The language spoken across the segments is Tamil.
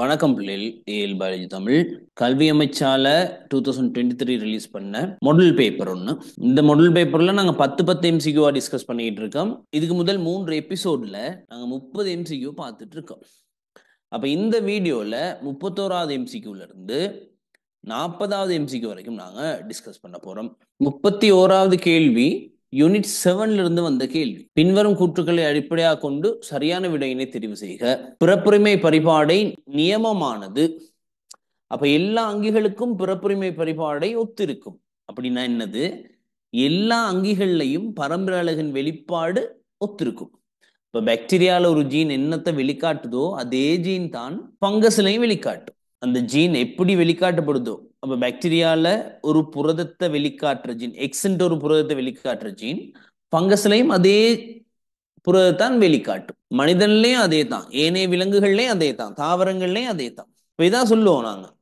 வணக்கம் பிள்ளைகள் ஏஎல் பாலாஜி தமிழ் கல்வி அமைச்சால two thousand twenty three release பண்ண மொடல் பேப்பர் ஒன்று இந்த மொடல் பேப்பரில் நாங்கள் பத்து பத்து எம்சிக்யூவா டிஸ்கஸ் பண்ணிக்கிட்டு இருக்கோம் இதுக்கு முதல் மூன்று எபிசோடில் நாங்கள் முப்பது எம்சிக்யூ பார்த்துட்டு இருக்கோம் அப்போ இந்த வீடியோவில் முப்பத்தோராவது எம்சிக்யூலேருந்து நாற்பதாவது எம்சிக்யூ வரைக்கும் நாங்கள் டிஸ்கஸ் பண்ண போகிறோம் முப்பத்தி ஓராவது கேள்வி யூனிட் செவன்ல இருந்து வந்த கேள்வி பின்வரும் கூற்றுக்களை அடிப்படையாக கொண்டு சரியான விடையினை தெரிவு செய்க பிறப்புரிமை பரிபாடை நியமமானது அப்ப எல்லா அங்கிகளுக்கும் பிறப்புரிமை பரிபாடை ஒத்திருக்கும் அப்படின்னா என்னது எல்லா அங்கிகள்லையும் பரம்பரை அழகின் வெளிப்பாடு ஒத்திருக்கும் இப்ப பாக்டீரியால ஒரு ஜீன் என்னத்தை வெளிக்காட்டுதோ அதே ஜீன் தான் பங்கஸ்லையும் வெளிக்காட்டும் அந்த ஜீன் எப்படி வெளிக்காட்டப்படுதோ அப்போ பாக்டீரியாவில் ஒரு புரதத்தை வெளிக்காட்டுற ஜீன் எக்ஸ்ன்ற ஒரு புரதத்தை வெளிக்காட்டுற ஜீன் பங்கஸ்லையும் அதே புரதத்தான் வெளிக்காட்டும் மனிதன்லையும் அதே தான் ஏனைய விலங்குகள்லையும் அதே தான் தாவரங்கள்லையும் அதே தான் இப்போ இதான் சொல்லுவோம் நாங்கள்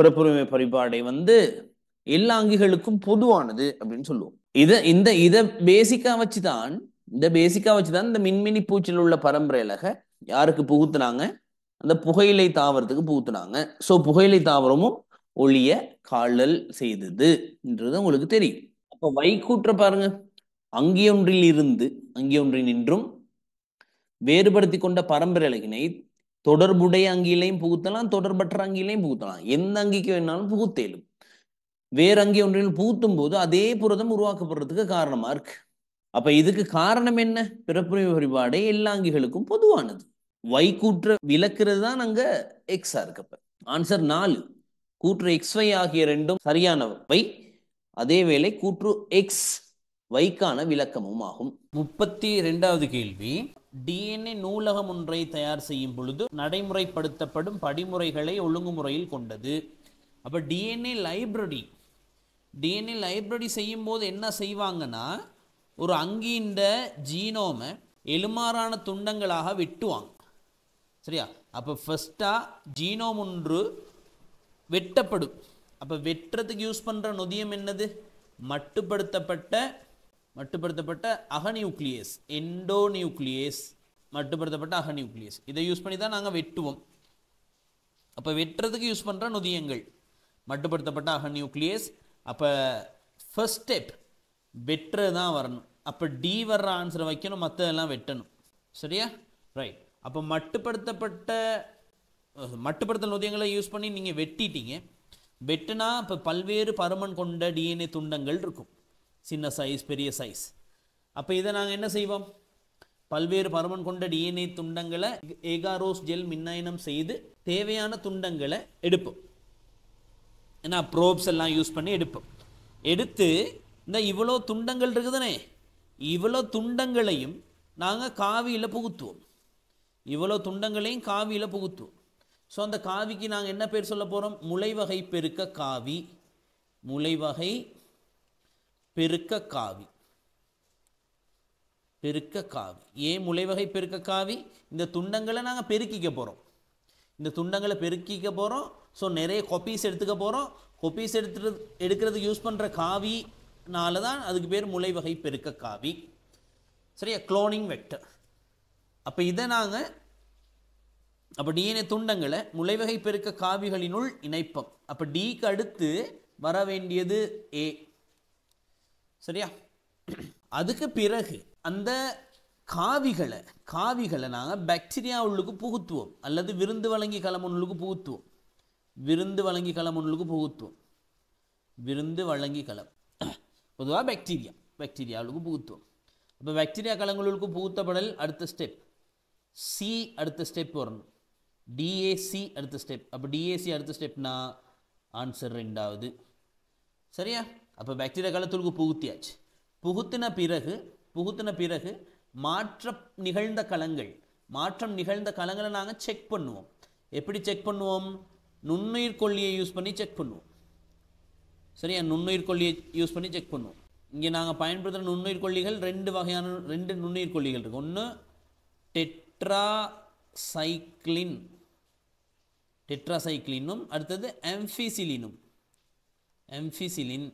பிறப்புரிமை பரிபாடை வந்து எல்லா அங்கிகளுக்கும் பொதுவானது அப்படின்னு சொல்லுவோம் இதை இந்த இதை பேசிக்கா தான் இந்த பேசிக்கா தான் இந்த மின்மினி பூச்சியில் உள்ள பரம்பரையிலக யாருக்கு புகுத்துனாங்க அந்த புகையிலை தாவரத்துக்கு புகுத்துனாங்க ஸோ புகையிலை தாவரமும் ஒளிய காழல் செய்தது என்றது உங்களுக்கு தெரியும் அப்ப வைக்கூற்ற பாருங்க அங்கியொன்றில் இருந்து அங்கியொன்றில் நின்றும் வேறுபடுத்தி கொண்ட பரம்பரலகினை தொடர்புடைய அங்கியிலையும் புகுத்தலாம் தொடர்பற்ற அங்கியிலையும் புகுத்தலாம் எந்த அங்கிக்கு வேணாலும் புகுத்தேலும் வேற அங்கி ஒன்றில் புகுத்தும் போது அதே புரதம் உருவாக்கப்படுறதுக்கு காரணமா இருக்கு அப்ப இதுக்கு காரணம் என்ன பிறப்புரிமை வழிபாடே எல்லா அங்கிகளுக்கும் பொதுவானது வைக்கூற்ற விளக்குறது தான் அங்க எக்ஸா இருக்கப்ப ஆன்சர் நாலு கூற்று எக்ஸ் ஒய் ஆகிய ரெண்டும் சரியானவை அதேவேளை கூற்று எக்ஸ் வைக்கான விளக்கமும் ஆகும் முப்பத்தி ரெண்டாவது கேள்வி டிஎன்ஏ நூலகம் ஒன்றை தயார் செய்யும் பொழுது நடைமுறைப்படுத்தப்படும் படிமுறைகளை ஒழுங்குமுறையில் கொண்டது அப்போ டிஎன்ஏ லைப்ரரி டிஎன்ஏ லைப்ரரி செய்யும் போது என்ன செய்வாங்கன்னா ஒரு அங்கீண்ட ஜீனோமை எலுமாறான துண்டங்களாக வெட்டுவாங்க சரியா அப்போ ஃபஸ்ட்டாக ஜீனோம் ஒன்று வெட்டப்படும் அப்போ வெட்டுறதுக்கு யூஸ் பண்ணுற நொதியம் என்னது மட்டுப்படுத்தப்பட்ட மட்டுப்படுத்தப்பட்ட அகநியூக்ளியஸ் எண்டோ நியூக்ளியஸ் மட்டுப்படுத்தப்பட்ட அகநியூக்ளியஸ் இதை யூஸ் பண்ணி தான் நாங்கள் வெட்டுவோம் அப்போ வெட்டுறதுக்கு யூஸ் பண்ணுற நொதியங்கள் மட்டுப்படுத்தப்பட்ட அகநியூக்ளியஸ் அப்போ ஃபஸ்ட் ஸ்டெப் வெட்டுறது தான் வரணும் அப்போ டி வர்ற ஆன்சரை வைக்கணும் மற்றதெல்லாம் வெட்டணும் சரியா ரைட் அப்போ மட்டுப்படுத்தப்பட்ட மட்டுப்படுத்தல் நொதியங்களை யூஸ் பண்ணி நீங்கள் வெட்டிட்டீங்க வெட்டினா இப்போ பல்வேறு பருமன் கொண்ட டிஎன்ஏ துண்டங்கள் இருக்கும் சின்ன சைஸ் பெரிய சைஸ் அப்போ இதை நாங்கள் என்ன செய்வோம் பல்வேறு பருமன் கொண்ட டிஎன்ஏ துண்டங்களை ஏகாரோஸ் ஜெல் மின்னயனம் செய்து தேவையான துண்டங்களை எடுப்போம் ஏன்னா ப்ரோப்ஸ் எல்லாம் யூஸ் பண்ணி எடுப்போம் எடுத்து இந்த இவ்வளோ துண்டங்கள் இருக்குதுனே இவ்வளோ துண்டங்களையும் நாங்கள் காவியில் புகுத்துவோம் இவ்வளோ துண்டங்களையும் காவியில் புகுத்துவோம் ஸோ அந்த காவிக்கு நாங்கள் என்ன பேர் சொல்ல போகிறோம் முளைவகை பெருக்க காவி முளைவகை பெருக்க காவி பெருக்க காவி ஏன் முளைவகை பெருக்க காவி இந்த துண்டங்களை நாங்கள் பெருக்கிக்க போகிறோம் இந்த துண்டங்களை பெருக்கிக்க போகிறோம் ஸோ நிறைய கொப்பீஸ் எடுத்துக்க போகிறோம் கொப்பீஸ் எடுத்துட்டு எடுக்கிறதுக்கு யூஸ் பண்ணுற காவினால தான் அதுக்கு பேர் முளைவகை பெருக்க காவி சரியா க்ளோனிங் வெக்டர் அப்போ இதை நாங்கள் அப்போ டிஎன்ஏ துண்டங்களை முளைவகை பெருக்க காவிகளினுள் இணைப்பம் அப்போ டிக்கு அடுத்து வர வேண்டியது ஏ சரியா அதுக்கு பிறகு அந்த காவிகளை காவிகளை நாங்கள் பாக்டீரியா உள்ளுக்கு புகுத்துவோம் அல்லது விருந்து வழங்கி கலமொன்னுக்கு புகுத்துவோம் விருந்து வழங்கி கலமொன்னுக்கு புகுத்துவோம் விருந்து வழங்கி களம் பொதுவாக பாக்டீரியா பாக்டீரியாவுக்கு புகுத்துவோம் அப்போ பாக்டீரியா களங்களுக்கு புகுத்தப்படல் அடுத்த ஸ்டெப் சி அடுத்த ஸ்டெப் வரணும் டிஏசி அடுத்த ஸ்டெப் அப்போ டிஏசி அடுத்த ஸ்டெப்னா ஆன்சர் ரெண்டாவது சரியா அப்போ பாக்டீரியா கலத்துக்கு புகுத்தியாச்சு புகுத்தின பிறகு புகுத்தின பிறகு மாற்றம் நிகழ்ந்த களங்கள் மாற்றம் நிகழ்ந்த களங்களை நாங்கள் செக் பண்ணுவோம் எப்படி செக் பண்ணுவோம் நுண்ணுயிர் கொல்லியை யூஸ் பண்ணி செக் பண்ணுவோம் சரியா நுண்ணுயிர் கொல்லியை யூஸ் பண்ணி செக் பண்ணுவோம் இங்கே நாங்கள் பயன்படுத்துகிற நுண்ணுயிர் கொல்லிகள் ரெண்டு வகையான ரெண்டு நுண்ணுயிர் கொல்லிகள் இருக்குது ஒன்று டெட்ரா சைக்ளின் டெட்ராசைக்ளினும் அடுத்தது எம்ஃபிசிலினும் எம்ஃபிசிலின்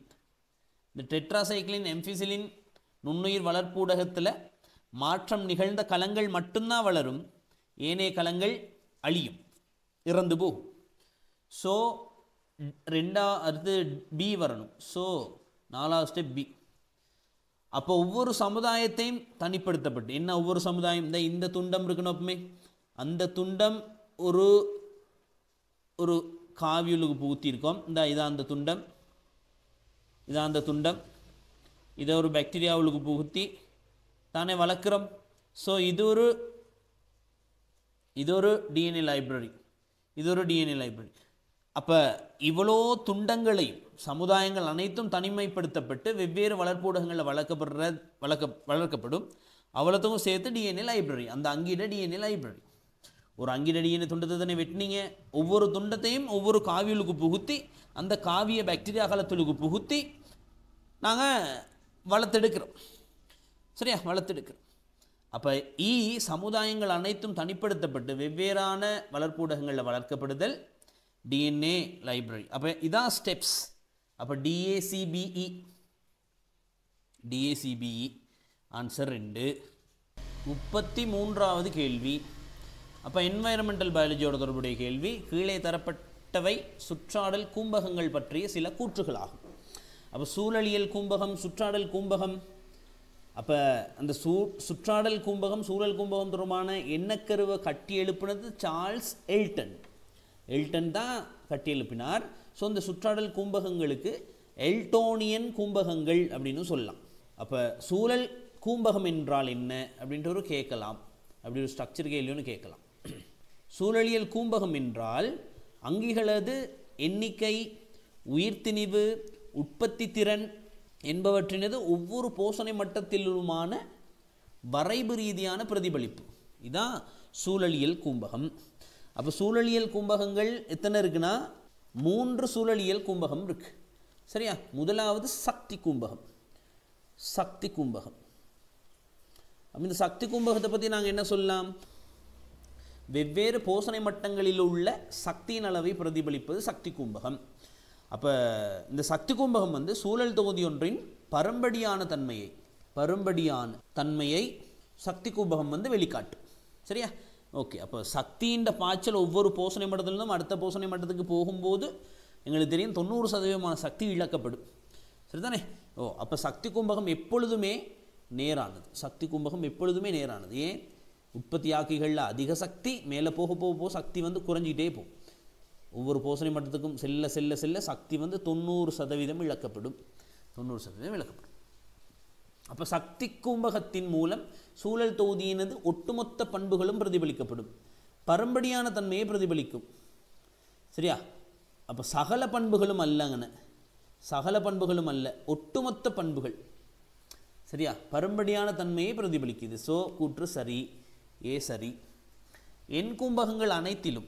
இந்த டெட்ராசைக்ளின் எம்ஃபிசிலின் நுண்ணுயிர் வளர்ப்பூடகத்தில் மாற்றம் நிகழ்ந்த கலங்கள் மட்டும்தான் வளரும் ஏனைய கலங்கள் அழியும் இறந்து போ ஸோ ரெண்டா அடுத்து பி வரணும் ஸோ நாலாவது ஸ்டெப் பி அப்போ ஒவ்வொரு சமுதாயத்தையும் தனிப்படுத்தப்பட்டு என்ன ஒவ்வொரு சமுதாயம் இந்த இந்த துண்டம் இருக்கணும் அப்பவுமே அந்த துண்டம் ஒரு ஒரு காவியலுக்கு ஊற்றியிருக்கோம் இந்த இதான் அந்த துண்டம் இதான் அந்த துண்டம் இதை ஒரு பாக்டீரியாவுக்கு புகுத்தி தானே வளர்க்குறோம் ஸோ இது ஒரு இது ஒரு டிஎன்ஏ லைப்ரரி இது ஒரு டிஎன்ஏ லைப்ரரி அப்போ இவ்வளோ துண்டங்களையும் சமுதாயங்கள் அனைத்தும் தனிமைப்படுத்தப்பட்டு வெவ்வேறு வளர்ப்பூடகங்களில் வளர்க்கப்படுற வளர்க்க வளர்க்கப்படும் அவ்வளோத்துக்கும் சேர்த்து டிஎன்ஏ லைப்ரரி அந்த அங்கீட டிஎன்ஏ லைப்ரரி ஒரு அங்கிரடியின் துண்டத்தை தானே வெட்டினீங்க ஒவ்வொரு துண்டத்தையும் ஒவ்வொரு காவியலுக்கு புகுத்தி அந்த காவிய பாக்டீரியா காலத்துலுக்கு புகுத்தி நாங்கள் வளர்த்தெடுக்கிறோம் சரியா வளர்த்தெடுக்கிறோம் அப்போ ஈ சமுதாயங்கள் அனைத்தும் தனிப்படுத்தப்பட்டு வெவ்வேறான வளர்ப்பூடகங்களில் வளர்க்கப்படுதல் டிஎன்ஏ லைப்ரரி அப்போ இதான் ஸ்டெப்ஸ் அப்போ டிஏசிபிஇ டிஏசிபிஇ ஆன்சர் ரெண்டு முப்பத்தி மூன்றாவது கேள்வி அப்போ என்வைரமெண்டல் பயாலஜியோட தொடர்புடைய கேள்வி கீழே தரப்பட்டவை சுற்றாடல் கூம்பகங்கள் பற்றிய சில கூற்றுகளாகும் அப்போ சூழலியல் கூம்பகம் சுற்றாடல் கூம்பகம் அப்போ அந்த சூ சுற்றாடல் கும்பகம் சூழல் கும்பகம் தொடர்பான எண்ணக்கருவை கட்டி எழுப்பினது சார்ல்ஸ் எல்டன் எல்டன் தான் கட்டி எழுப்பினார் ஸோ இந்த சுற்றாடல் கும்பகங்களுக்கு எல்டோனியன் கும்பகங்கள் அப்படின்னு சொல்லலாம் அப்போ சூழல் கூம்பகம் என்றால் என்ன அப்படின்ற ஒரு கேட்கலாம் அப்படி ஒரு ஸ்ட்ரக்சர் கேள்வின்னு கேட்கலாம் சூழலியல் கூம்பகம் என்றால் அங்கிகளது எண்ணிக்கை உயிர்த்திணிவு உற்பத்தி திறன் என்பவற்றினது ஒவ்வொரு போசனை மட்டத்திலுமான வரைபு ரீதியான பிரதிபலிப்பு இதான் சூழலியல் கூம்பகம் அப்போ சூழலியல் கூம்பகங்கள் எத்தனை இருக்குன்னா மூன்று சூழலியல் கூம்பகம் இருக்கு சரியா முதலாவது சக்தி கும்பகம் சக்தி கும்பகம் அப்போ இந்த சக்தி கும்பகத்தை பற்றி நாங்கள் என்ன சொல்லலாம் வெவ்வேறு போசனை மட்டங்களில் உள்ள சக்தியின் அளவை பிரதிபலிப்பது சக்தி கும்பகம் அப்போ இந்த சக்தி கும்பகம் வந்து சூழல் தொகுதி ஒன்றின் பரம்படியான தன்மையை பரும்படியான தன்மையை சக்தி கும்பகம் வந்து வெளிக்காட்டு சரியா ஓகே அப்போ சக்தின்ற பாய்ச்சல் ஒவ்வொரு போசனை மட்டத்திலிருந்தும் அடுத்த போசனை மட்டத்துக்கு போகும்போது எங்களுக்கு தெரியும் தொண்ணூறு சதவீதமான சக்தி இழக்கப்படும் சரிதானே ஓ அப்போ சக்தி கும்பகம் எப்பொழுதுமே நேரானது சக்தி கும்பகம் எப்பொழுதுமே நேரானது ஏன் உற்பத்தியாக்கிகளில் அதிக சக்தி மேலே போக போக போக சக்தி வந்து குறைஞ்சிக்கிட்டே போகும் ஒவ்வொரு போசனை மட்டத்துக்கும் செல்ல செல்ல செல்ல சக்தி வந்து தொண்ணூறு சதவீதம் இழக்கப்படும் தொண்ணூறு சதவீதம் இழக்கப்படும் அப்போ சக்தி கும்பகத்தின் மூலம் சூழல் தொகுதியினது ஒட்டுமொத்த பண்புகளும் பிரதிபலிக்கப்படும் பரம்படியான தன்மையை பிரதிபலிக்கும் சரியா அப்போ சகல பண்புகளும் அல்லங்கன சகல பண்புகளும் அல்ல ஒட்டுமொத்த பண்புகள் சரியா பரம்படியான தன்மையை பிரதிபலிக்குது ஸோ கூற்று சரி ஏ சரி எண் கும்பகங்கள் அனைத்திலும்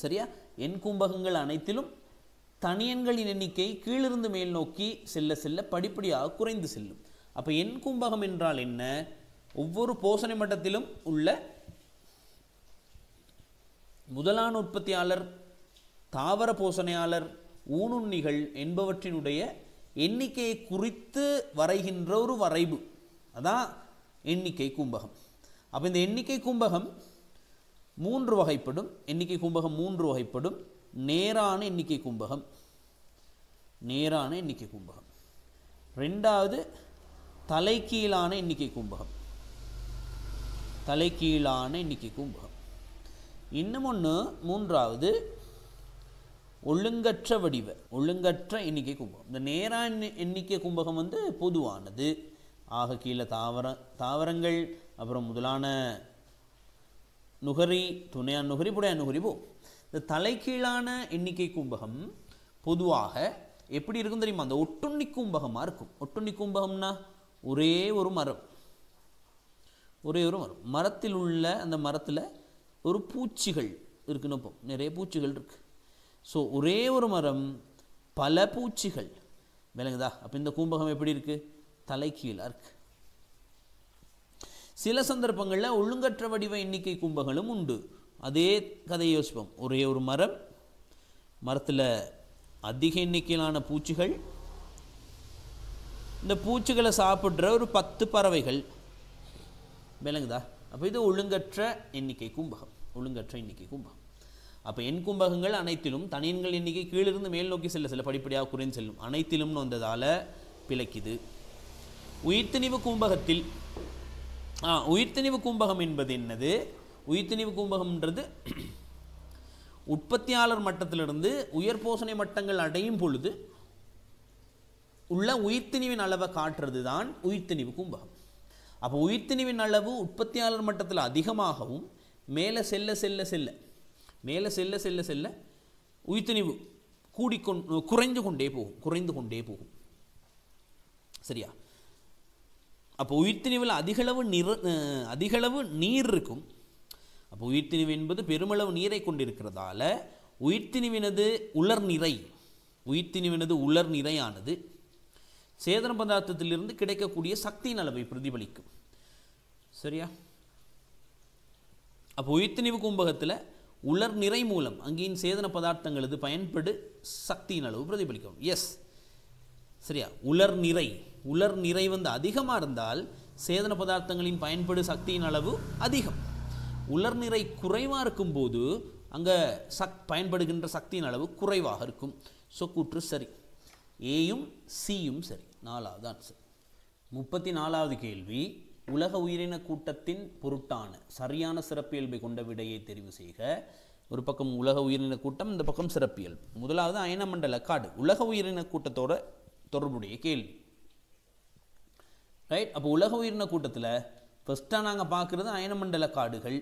சரியா எண் கும்பகங்கள் அனைத்திலும் தனியன்களின் எண்ணிக்கை கீழிருந்து மேல் நோக்கி செல்ல செல்ல படிப்படியாக குறைந்து செல்லும் அப்போ எண் கும்பகம் என்றால் என்ன ஒவ்வொரு போசனை மட்டத்திலும் உள்ள முதலான உற்பத்தியாளர் தாவர போசனையாளர் ஊனுண்ணிகள் என்பவற்றினுடைய எண்ணிக்கையை குறித்து வரைகின்ற ஒரு வரைவு அதான் எண்ணிக்கை கும்பகம் அப்போ இந்த எண்ணிக்கை கும்பகம் மூன்று வகைப்படும் எண்ணிக்கை கும்பகம் மூன்று வகைப்படும் நேரான எண்ணிக்கை கும்பகம் நேரான எண்ணிக்கை கும்பகம் ரெண்டாவது தலைக்கீழான எண்ணிக்கை கும்பகம் தலைக்கீழான எண்ணிக்கை கும்பகம் இன்னும் ஒன்று மூன்றாவது ஒழுங்கற்ற வடிவ ஒழுங்கற்ற எண்ணிக்கை கும்பகம் இந்த நேரான எண்ணிக்கை கும்பகம் வந்து பொதுவானது ஆக கீழே தாவர தாவரங்கள் அப்புறம் முதலான நுகரி துணையா நுகரி புடையா நுகரி போ இந்த தலைக்கீழான எண்ணிக்கை கும்பகம் பொதுவாக எப்படி இருக்கும் தெரியுமா அந்த ஒட்டுண்ணி கும்பகமாக இருக்கும் ஒட்டுண்ணி கும்பகம்னா ஒரே ஒரு மரம் ஒரே ஒரு மரம் மரத்தில் உள்ள அந்த மரத்தில் ஒரு பூச்சிகள் இருக்குன்னு இப்போ நிறைய பூச்சிகள் இருக்குது ஸோ ஒரே ஒரு மரம் பல பூச்சிகள் விளங்குதா அப்போ இந்த கும்பகம் எப்படி இருக்குது தலைகீழாக இருக்குது சில சந்தர்ப்பங்களில் ஒழுங்கற்ற வடிவ எண்ணிக்கை கும்பங்களும் உண்டு அதே கதையை யோசிப்போம் ஒரே ஒரு மரம் மரத்தில் அதிக எண்ணிக்கையிலான பூச்சிகள் இந்த பூச்சிகளை சாப்பிட்ற ஒரு பத்து பறவைகள் விளங்குதா அப்போ இது ஒழுங்கற்ற எண்ணிக்கை கும்பகம் ஒழுங்கற்ற எண்ணிக்கை கும்பகம் அப்போ எண் கும்பகங்கள் அனைத்திலும் தனியன்கள் எண்ணிக்கை கீழிருந்து மேல் நோக்கி செல்ல சில படிப்படியாக குறைந்து செல்லும் அனைத்திலும்னு வந்ததால் பிழைக்குது உயிர்த்திணிவு கும்பகத்தில் உயிர்த்திணிவு கும்பகம் என்பது என்னது உயிர்த்திணிவு கும்பகம்ன்றது உற்பத்தியாளர் மட்டத்திலிருந்து உயர் போசனை மட்டங்கள் அடையும் பொழுது உள்ள உயிர்த்திணிவின் அளவை காட்டுறது தான் உயிர்த்திணிவு கும்பகம் அப்போ உயிர்த்திணிவின் அளவு உற்பத்தியாளர் மட்டத்தில் அதிகமாகவும் மேலே செல்ல செல்ல செல்ல மேலே செல்ல செல்ல செல்ல உயிர்த்திணிவு கூடிக்கொண் குறைந்து கொண்டே போகும் குறைந்து கொண்டே போகும் சரியா அப்போ உயிர்த்திணிவில் அதிகளவு நிற அதிகளவு நீர் இருக்கும் அப்போ உயிர்த்திணிவு என்பது பெருமளவு நீரை கொண்டிருக்கிறதால உயிர்த்திணிவினது உலர் நிறை உயிர்த்திணிவினது உலர் நிறையானது சேதன பதார்த்தத்திலிருந்து கிடைக்கக்கூடிய சக்தியின் அளவை பிரதிபலிக்கும் சரியா அப்போ உயிர்த்திணிவு கும்பகத்தில் உலர் நிறை மூலம் அங்கேயின் சேதன பதார்த்தங்களது பயன்படு சக்தியின் அளவு பிரதிபலிக்கும் எஸ் சரியா உலர் நிறை உலர் நிறை வந்து அதிகமாக இருந்தால் சேதன பதார்த்தங்களின் பயன்படு சக்தியின் அளவு அதிகம் உலர் நிறை குறைவாக இருக்கும்போது அங்கே சக் பயன்படுகின்ற சக்தியின் அளவு குறைவாக இருக்கும் ஸோ கூற்று சரி ஏயும் சியும் சரி நாலாவது ஆன்சர் முப்பத்தி நாலாவது கேள்வி உலக உயிரின கூட்டத்தின் பொருட்டான சரியான சிறப்பியல்பை கொண்ட விடையை தெரிவு செய்க ஒரு பக்கம் உலக உயிரின கூட்டம் இந்த பக்கம் சிறப்பியல்பு முதலாவது அயனமண்டல காடு உலக உயிரின கூட்டத்தோட தொடர்புடைய கேள்வி ரைட் அப்போ உலக உயிரின கூட்டத்தில் ஃபஸ்ட்டாக நாங்கள் பார்க்குறது அயனமண்டல காடுகள்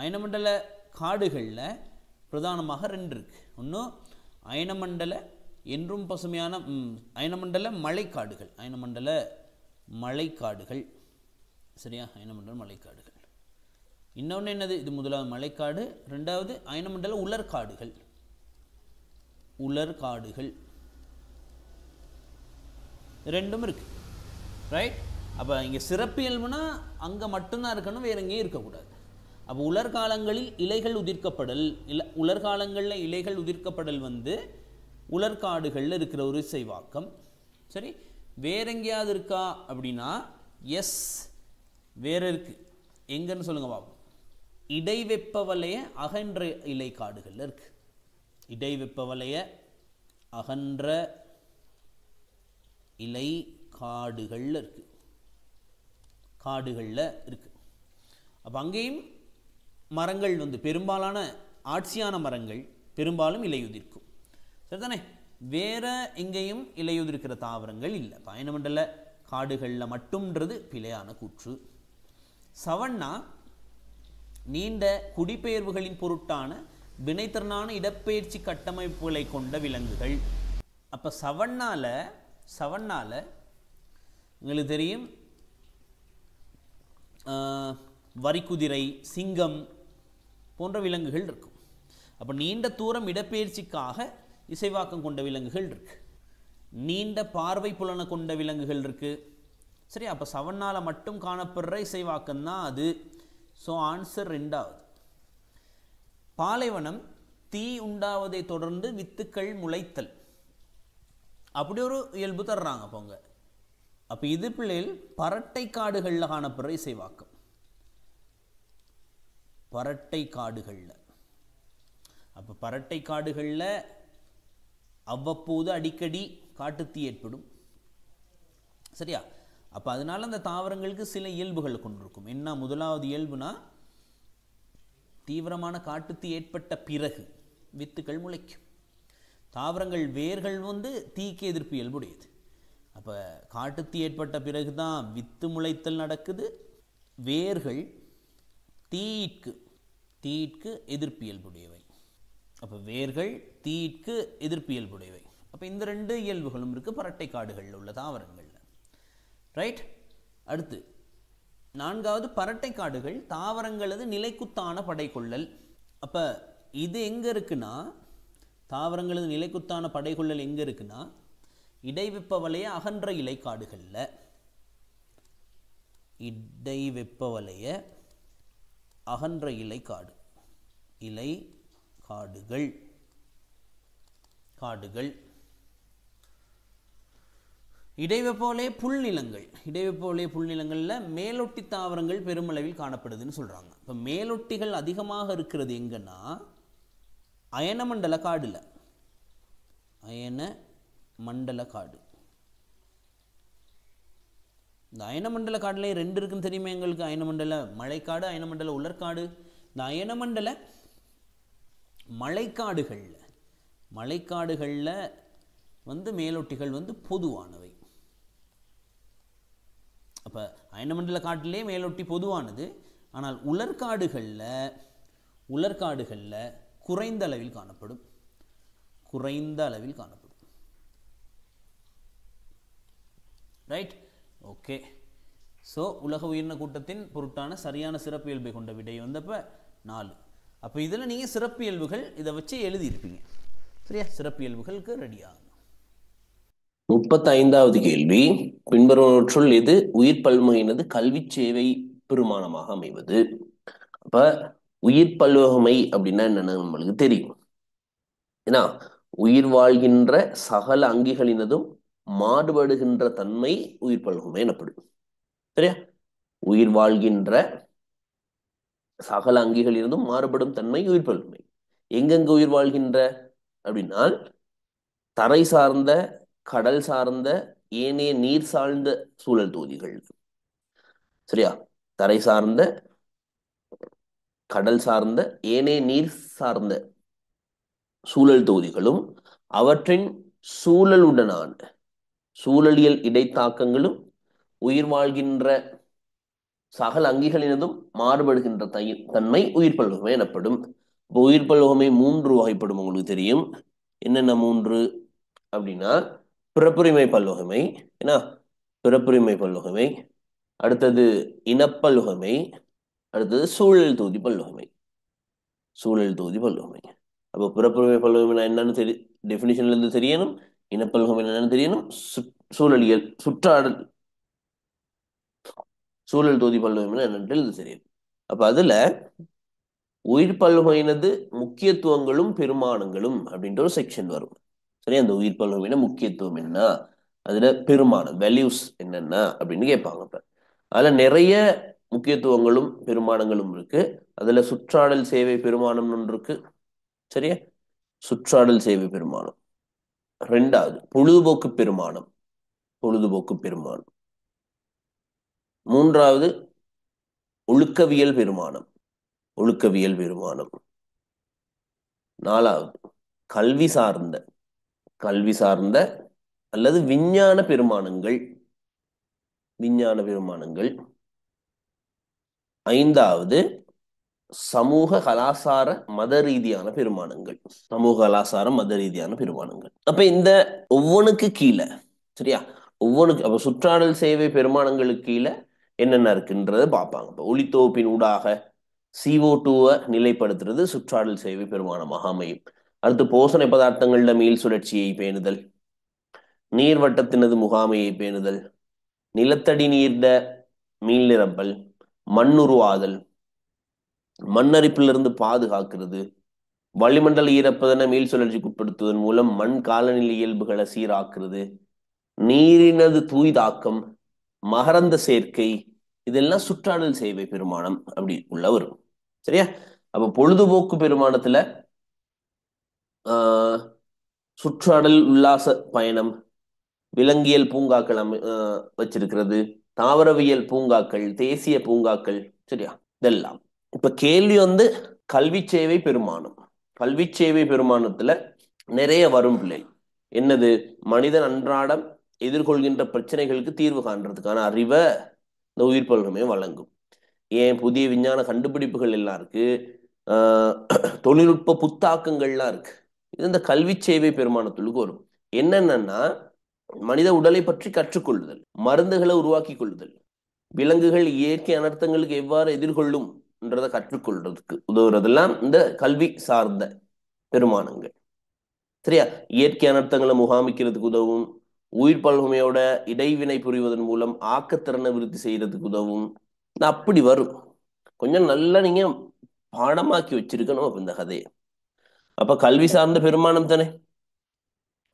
அயனமண்டல காடுகளில் பிரதானமாக ரெண்டு இருக்குது ஒன்றும் அயனமண்டல என்றும் பசுமையான அயனமண்டல மழைக்காடுகள் அயனமண்டல மழைக்காடுகள் சரியா அயனமண்டல மழைக்காடுகள் இன்னொன்று என்னது இது முதலாவது மழைக்காடு ரெண்டாவது அயனமண்டல உலர்காடுகள் உலர்காடுகள் ரெண்டும் இருக்குது ரைட் அப்போ இங்கே சிறப்பியல்புனா அங்கே மட்டும்தான் இருக்கணும் வேறு எங்கேயும் இருக்கக்கூடாது அப்போ உலர்காலங்களில் இலைகள் உதிர்க்கப்படல் இல்லை உலர்காலங்களில் இலைகள் உதிர்க்கப்படல் வந்து உலர்காடுகளில் இருக்கிற ஒரு செய்வாக்கம் சரி வேற எங்கேயாவது இருக்கா அப்படின்னா எஸ் வேற இருக்கு எங்கன்னு சொல்லுங்க பாப்போம் இடைவெப்ப வலைய அகன்ற இலை காடுகளில் இருக்கு இடைவெப்ப வலைய அகன்ற இலை காடுகளில் இருக்குது காடுகளில் இருக்குது அப்போ அங்கேயும் மரங்கள் வந்து பெரும்பாலான ஆட்சியான மரங்கள் பெரும்பாலும் இலையுதிர்க்கும் சரிதானே வேறு எங்கேயும் இலையுதிர்க்கிற தாவரங்கள் இல்லை பயணமண்டல காடுகளில் மட்டும்ன்றது பிழையான கூற்று சவன்னா நீண்ட குடிபெயர்வுகளின் பொருட்டான வினைத்திறனான இடப்பெயர்ச்சி கட்டமைப்புகளை கொண்ட விலங்குகள் அப்போ சவன்னால் சவன்னால் உங்களுக்கு தெரியும் வரிக்குதிரை சிங்கம் போன்ற விலங்குகள் இருக்கும் அப்போ நீண்ட தூரம் இடப்பெயர்ச்சிக்காக இசைவாக்கம் கொண்ட விலங்குகள் இருக்குது நீண்ட பார்வை புலனை கொண்ட விலங்குகள் இருக்குது சரி அப்போ சவன்னால் மட்டும் காணப்படுற இசைவாக்கம் தான் அது ஸோ ஆன்சர் ரெண்டாவது பாலைவனம் தீ உண்டாவதை தொடர்ந்து வித்துக்கள் முளைத்தல் அப்படி ஒரு இயல்பு தர்றாங்க அப்போங்க அப்போ இது பிள்ளையில் பரட்டை காடுகளில் காணப்படுற இசைவாக்கம் பரட்டை காடுகளில் அப்போ பரட்டை காடுகளில் அவ்வப்போது அடிக்கடி காட்டுத்தீ ஏற்படும் சரியா அப்போ அதனால் அந்த தாவரங்களுக்கு சில இயல்புகள் கொண்டிருக்கும் என்ன முதலாவது இயல்புனா தீவிரமான காட்டுத்தீ ஏற்பட்ட பிறகு வித்துக்கள் முளைக்கும் தாவரங்கள் வேர்கள் வந்து தீக்கு எதிர்ப்பு இயல்புடையது அப்போ காட்டுத்தீ ஏற்பட்ட பிறகு தான் வித்து முளைத்தல் நடக்குது வேர்கள் தீயிற்கு தீயிற்கு எதிர்ப்பியல்புடையவை அப்போ வேர்கள் தீயிற்கு எதிர்ப்பியல்புடையவை அப்போ இந்த ரெண்டு இயல்புகளும் இருக்குது பரட்டை காடுகளில் உள்ள தாவரங்களில் ரைட் அடுத்து நான்காவது பரட்டை காடுகள் தாவரங்களது நிலைக்குத்தான கொள்ளல் அப்போ இது எங்கே இருக்குன்னா தாவரங்களது நிலைக்குத்தான படைகொள்ளல் எங்கே இருக்குன்னா இடைவெப்பவலைய அகன்ற இலை காடுகளில் இடைவெப்ப வலைய அகன்ற இலை காடு இலை காடுகள் காடுகள் இடைவெப்பவலைய புல்நிலங்கள் இடைவெப்பவலைய புல்நிலங்களில் மேலொட்டி தாவரங்கள் பெருமளவில் காணப்படுதுன்னு சொல்கிறாங்க இப்போ மேலொட்டிகள் அதிகமாக இருக்கிறது எங்கன்னா அயனமண்டல காடில் அயன மண்டல காடு இந்த அயனமண்டல காடுலேயே ரெண்டு இருக்குன்னு தெரியுமே எங்களுக்கு அயனமண்டல மழைக்காடு அயனமண்டல உலர்காடு இந்த அயனமண்டல மழைக்காடுகளில் மழைக்காடுகளில் வந்து மேலொட்டிகள் வந்து பொதுவானவை அப்போ அயனமண்டல காட்டிலே மேலொட்டி பொதுவானது ஆனால் உலர்காடுகளில் உலர்காடுகளில் குறைந்த அளவில் காணப்படும் குறைந்த அளவில் காணப்படும் ரைட் ஓகே ஸோ உலக உயிரின கூட்டத்தின் பொருட்டான சரியான சிறப்பியல்பை கொண்ட விடை வந்தப்போ நாலு அப்போ இதில் நீங்கள் சிறப்பியல்புகள் இதை வச்சு எழுதியிருப்பீங்க சரியா சிறப்பியல்புகளுக்கு ரெடி ஆகும் முப்பத்தி ஐந்தாவது கேள்வி பின்வருவற்றுள் எது உயிர் பல்முகையினது கல்வி சேவை பெருமானமாக அமைவது அப்போ உயிர் பல்வகமை அப்படின்னா என்னன்னு நம்மளுக்கு தெரியும் ஏன்னா உயிர் வாழ்கின்ற சகல அங்கிகளினதும் மாடுபடுகின்ற தன்மை உயிர் பல்குமே எனப்படும் சரியா உயிர் வாழ்கின்ற சகல அங்கிகள் இருந்தும் மாறுபடும் தன்மை உயிர் பல்குமை எங்கெங்க உயிர் வாழ்கின்ற அப்படின்னால் தரை சார்ந்த கடல் சார்ந்த ஏனைய நீர் சார்ந்த சூழல் தொகுதிகள் சரியா தரை சார்ந்த கடல் சார்ந்த ஏனைய நீர் சார்ந்த சூழல் தொகுதிகளும் அவற்றின் சூழலுடனான சூழலியல் இடைத்தாக்கங்களும் உயிர் வாழ்கின்ற சகல அங்கிகளினதும் மாறுபடுகின்ற தை தன்மை உயிர் பல்லுவமை எனப்படும் இப்போ உயிர் பல்லுவமை மூன்று வகைப்படும் உங்களுக்கு தெரியும் என்னென்ன மூன்று அப்படின்னா பிறப்புரிமை பல்லுவமை ஏன்னா பிறப்புரிமை பல்லுவமை அடுத்தது இனப்பல்லுவமை அடுத்தது சூழல் தொகுதி பல்லுவமை சூழல் தொகுதி பல்லுவமை அப்போ பிறப்புரிமை பல்லுவமைனா என்னன்னு தெரி டெஃபினிஷன்லேருந்து தெரியணும் இனப்பல்கம் என்னன்னு தெரியணும் சூழலியல் சுற்றாடல் சூழல் தொகுதி பல்லுவம் என்னன்றது தெரியும் அப்ப அதுல உயிர் பல்வகையினது முக்கியத்துவங்களும் பெருமானங்களும் அப்படின்ற ஒரு செக்ஷன் வரும் சரி அந்த உயிர் பல்வகையின முக்கியத்துவம் என்ன அதுல பெருமானம் வேல்யூஸ் என்னென்ன அப்படின்னு கேட்பாங்க இப்ப அதுல நிறைய முக்கியத்துவங்களும் பெருமானங்களும் இருக்கு அதுல சுற்றாடல் சேவை பெருமானம்னு இருக்கு சரியா சுற்றாடல் சேவை பெருமானம் ரெண்டாவது பொழுதுபோக்கு பெருமானம் பொழுதுபோக்கு பெருமானம் மூன்றாவது ஒழுக்கவியல் பெருமானம் ஒழுக்கவியல் பெருமானம் நாலாவது கல்வி சார்ந்த கல்வி சார்ந்த அல்லது விஞ்ஞான பெருமானங்கள் விஞ்ஞான பெருமானங்கள் ஐந்தாவது சமூக கலாசார மத ரீதியான பெருமானங்கள் சமூக கலாசார மத ரீதியான பெருமானங்கள் அப்ப இந்த ஒவ்வொனுக்கு கீழே சரியா ஒவ்வொனுக்கு அப்ப சுற்றாடல் சேவை பெருமானங்களுக்கு கீழே என்னென்ன இருக்குன்றத பார்ப்பாங்க இப்ப ஒளித்தோப்பின் ஊடாக சிஓ டூவை நிலைப்படுத்துறது சுற்றாடல் சேவை பெருமானமாக அமையும் அடுத்து போசனை பதார்த்தங்கள்ல மீள் சுழற்சியை பேணுதல் நீர்வட்டத்தினது முகாமையை பேணுதல் நிலத்தடி நீர்ந்த மீள் நிரப்பல் மண்ணுருவாதல் மண்ணரிப்பிலிருந்து பாதுகாக்கிறது வளிமண்டல ஈரப்பதன மீள் சுழற்சிக்கு உட்படுத்துவதன் மூலம் மண் காலநிலை இயல்புகளை சீராக்குறது நீரினது தூய்தாக்கம் மகரந்த சேர்க்கை இதெல்லாம் சுற்றாடல் சேவை பெருமானம் அப்படி உள்ள வரும் சரியா அப்ப பொழுதுபோக்கு பெருமானத்துல சுற்றாடல் உல்லாச பயணம் விலங்கியல் பூங்காக்கள் அமை வச்சிருக்கிறது தாவரவியல் பூங்காக்கள் தேசிய பூங்காக்கள் சரியா இதெல்லாம் இப்ப கேள்வி வந்து கல்வி சேவை பெருமானம் கல்வி சேவை பெருமானத்துல நிறைய வரும் பிள்ளை என்னது மனிதன் அன்றாடம் எதிர்கொள்கின்ற பிரச்சனைகளுக்கு தீர்வு காண்றதுக்கான அறிவை இந்த உயிர் பல்கமே வழங்கும் ஏன் புதிய விஞ்ஞான கண்டுபிடிப்புகள் எல்லாம் இருக்கு தொழில்நுட்ப புத்தாக்கங்கள்லாம் இருக்கு இது இந்த கல்வி சேவை பெருமானத்துக்கு வரும் என்னென்னா மனித உடலை பற்றி கற்றுக்கொள்ளுதல் மருந்துகளை உருவாக்கி கொள்ளுதல் விலங்குகள் இயற்கை அனர்த்தங்களுக்கு எவ்வாறு எதிர்கொள்ளும் என்றதை கற்றுக்கொள்றதுக்கு உதவுறதெல்லாம் இந்த கல்வி சார்ந்த பெருமானங்கள் சரியா இயற்கை அனர்த்தங்களை முகாமிக்கிறதுக்கு உதவும் உயிர் பல்குமையோட இடைவினை புரிவதன் மூலம் ஆக்கத்திறனை விருத்தி செய்யறதுக்கு உதவும் அப்படி வரும் கொஞ்சம் நல்லா நீங்க பாடமாக்கி வச்சிருக்கணும் அப்ப இந்த கதையை அப்ப கல்வி சார்ந்த பெருமானம் தானே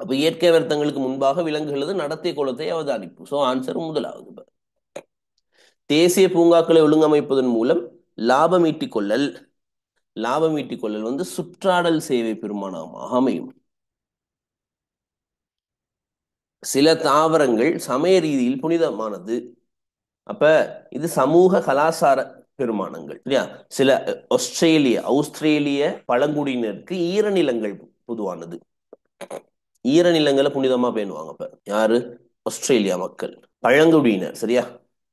அப்ப இயற்கை வருத்தங்களுக்கு முன்பாக விலங்குகளது நடத்தை குலத்தை அவதானிப்பு சோ ஆன்சர் முதலாவது தேசிய பூங்காக்களை ஒழுங்கமைப்பதன் மூலம் லாபம் ஈட்டிக்கொள்ளல் லாபம் ஈட்டிக்கொள்ளல் வந்து சுற்றாடல் சேவை பெருமானமாக அமையும் சில தாவரங்கள் சமய ரீதியில் புனிதமானது அப்ப இது சமூக கலாச்சார பெருமானங்கள் இல்லையா சில ஆஸ்திரேலிய ஆஸ்திரேலிய பழங்குடியினருக்கு ஈரநிலங்கள் பொதுவானது ஈரநிலங்களை புனிதமா பேணுவாங்க இப்ப யாரு ஆஸ்திரேலியா மக்கள் பழங்குடியினர் சரியா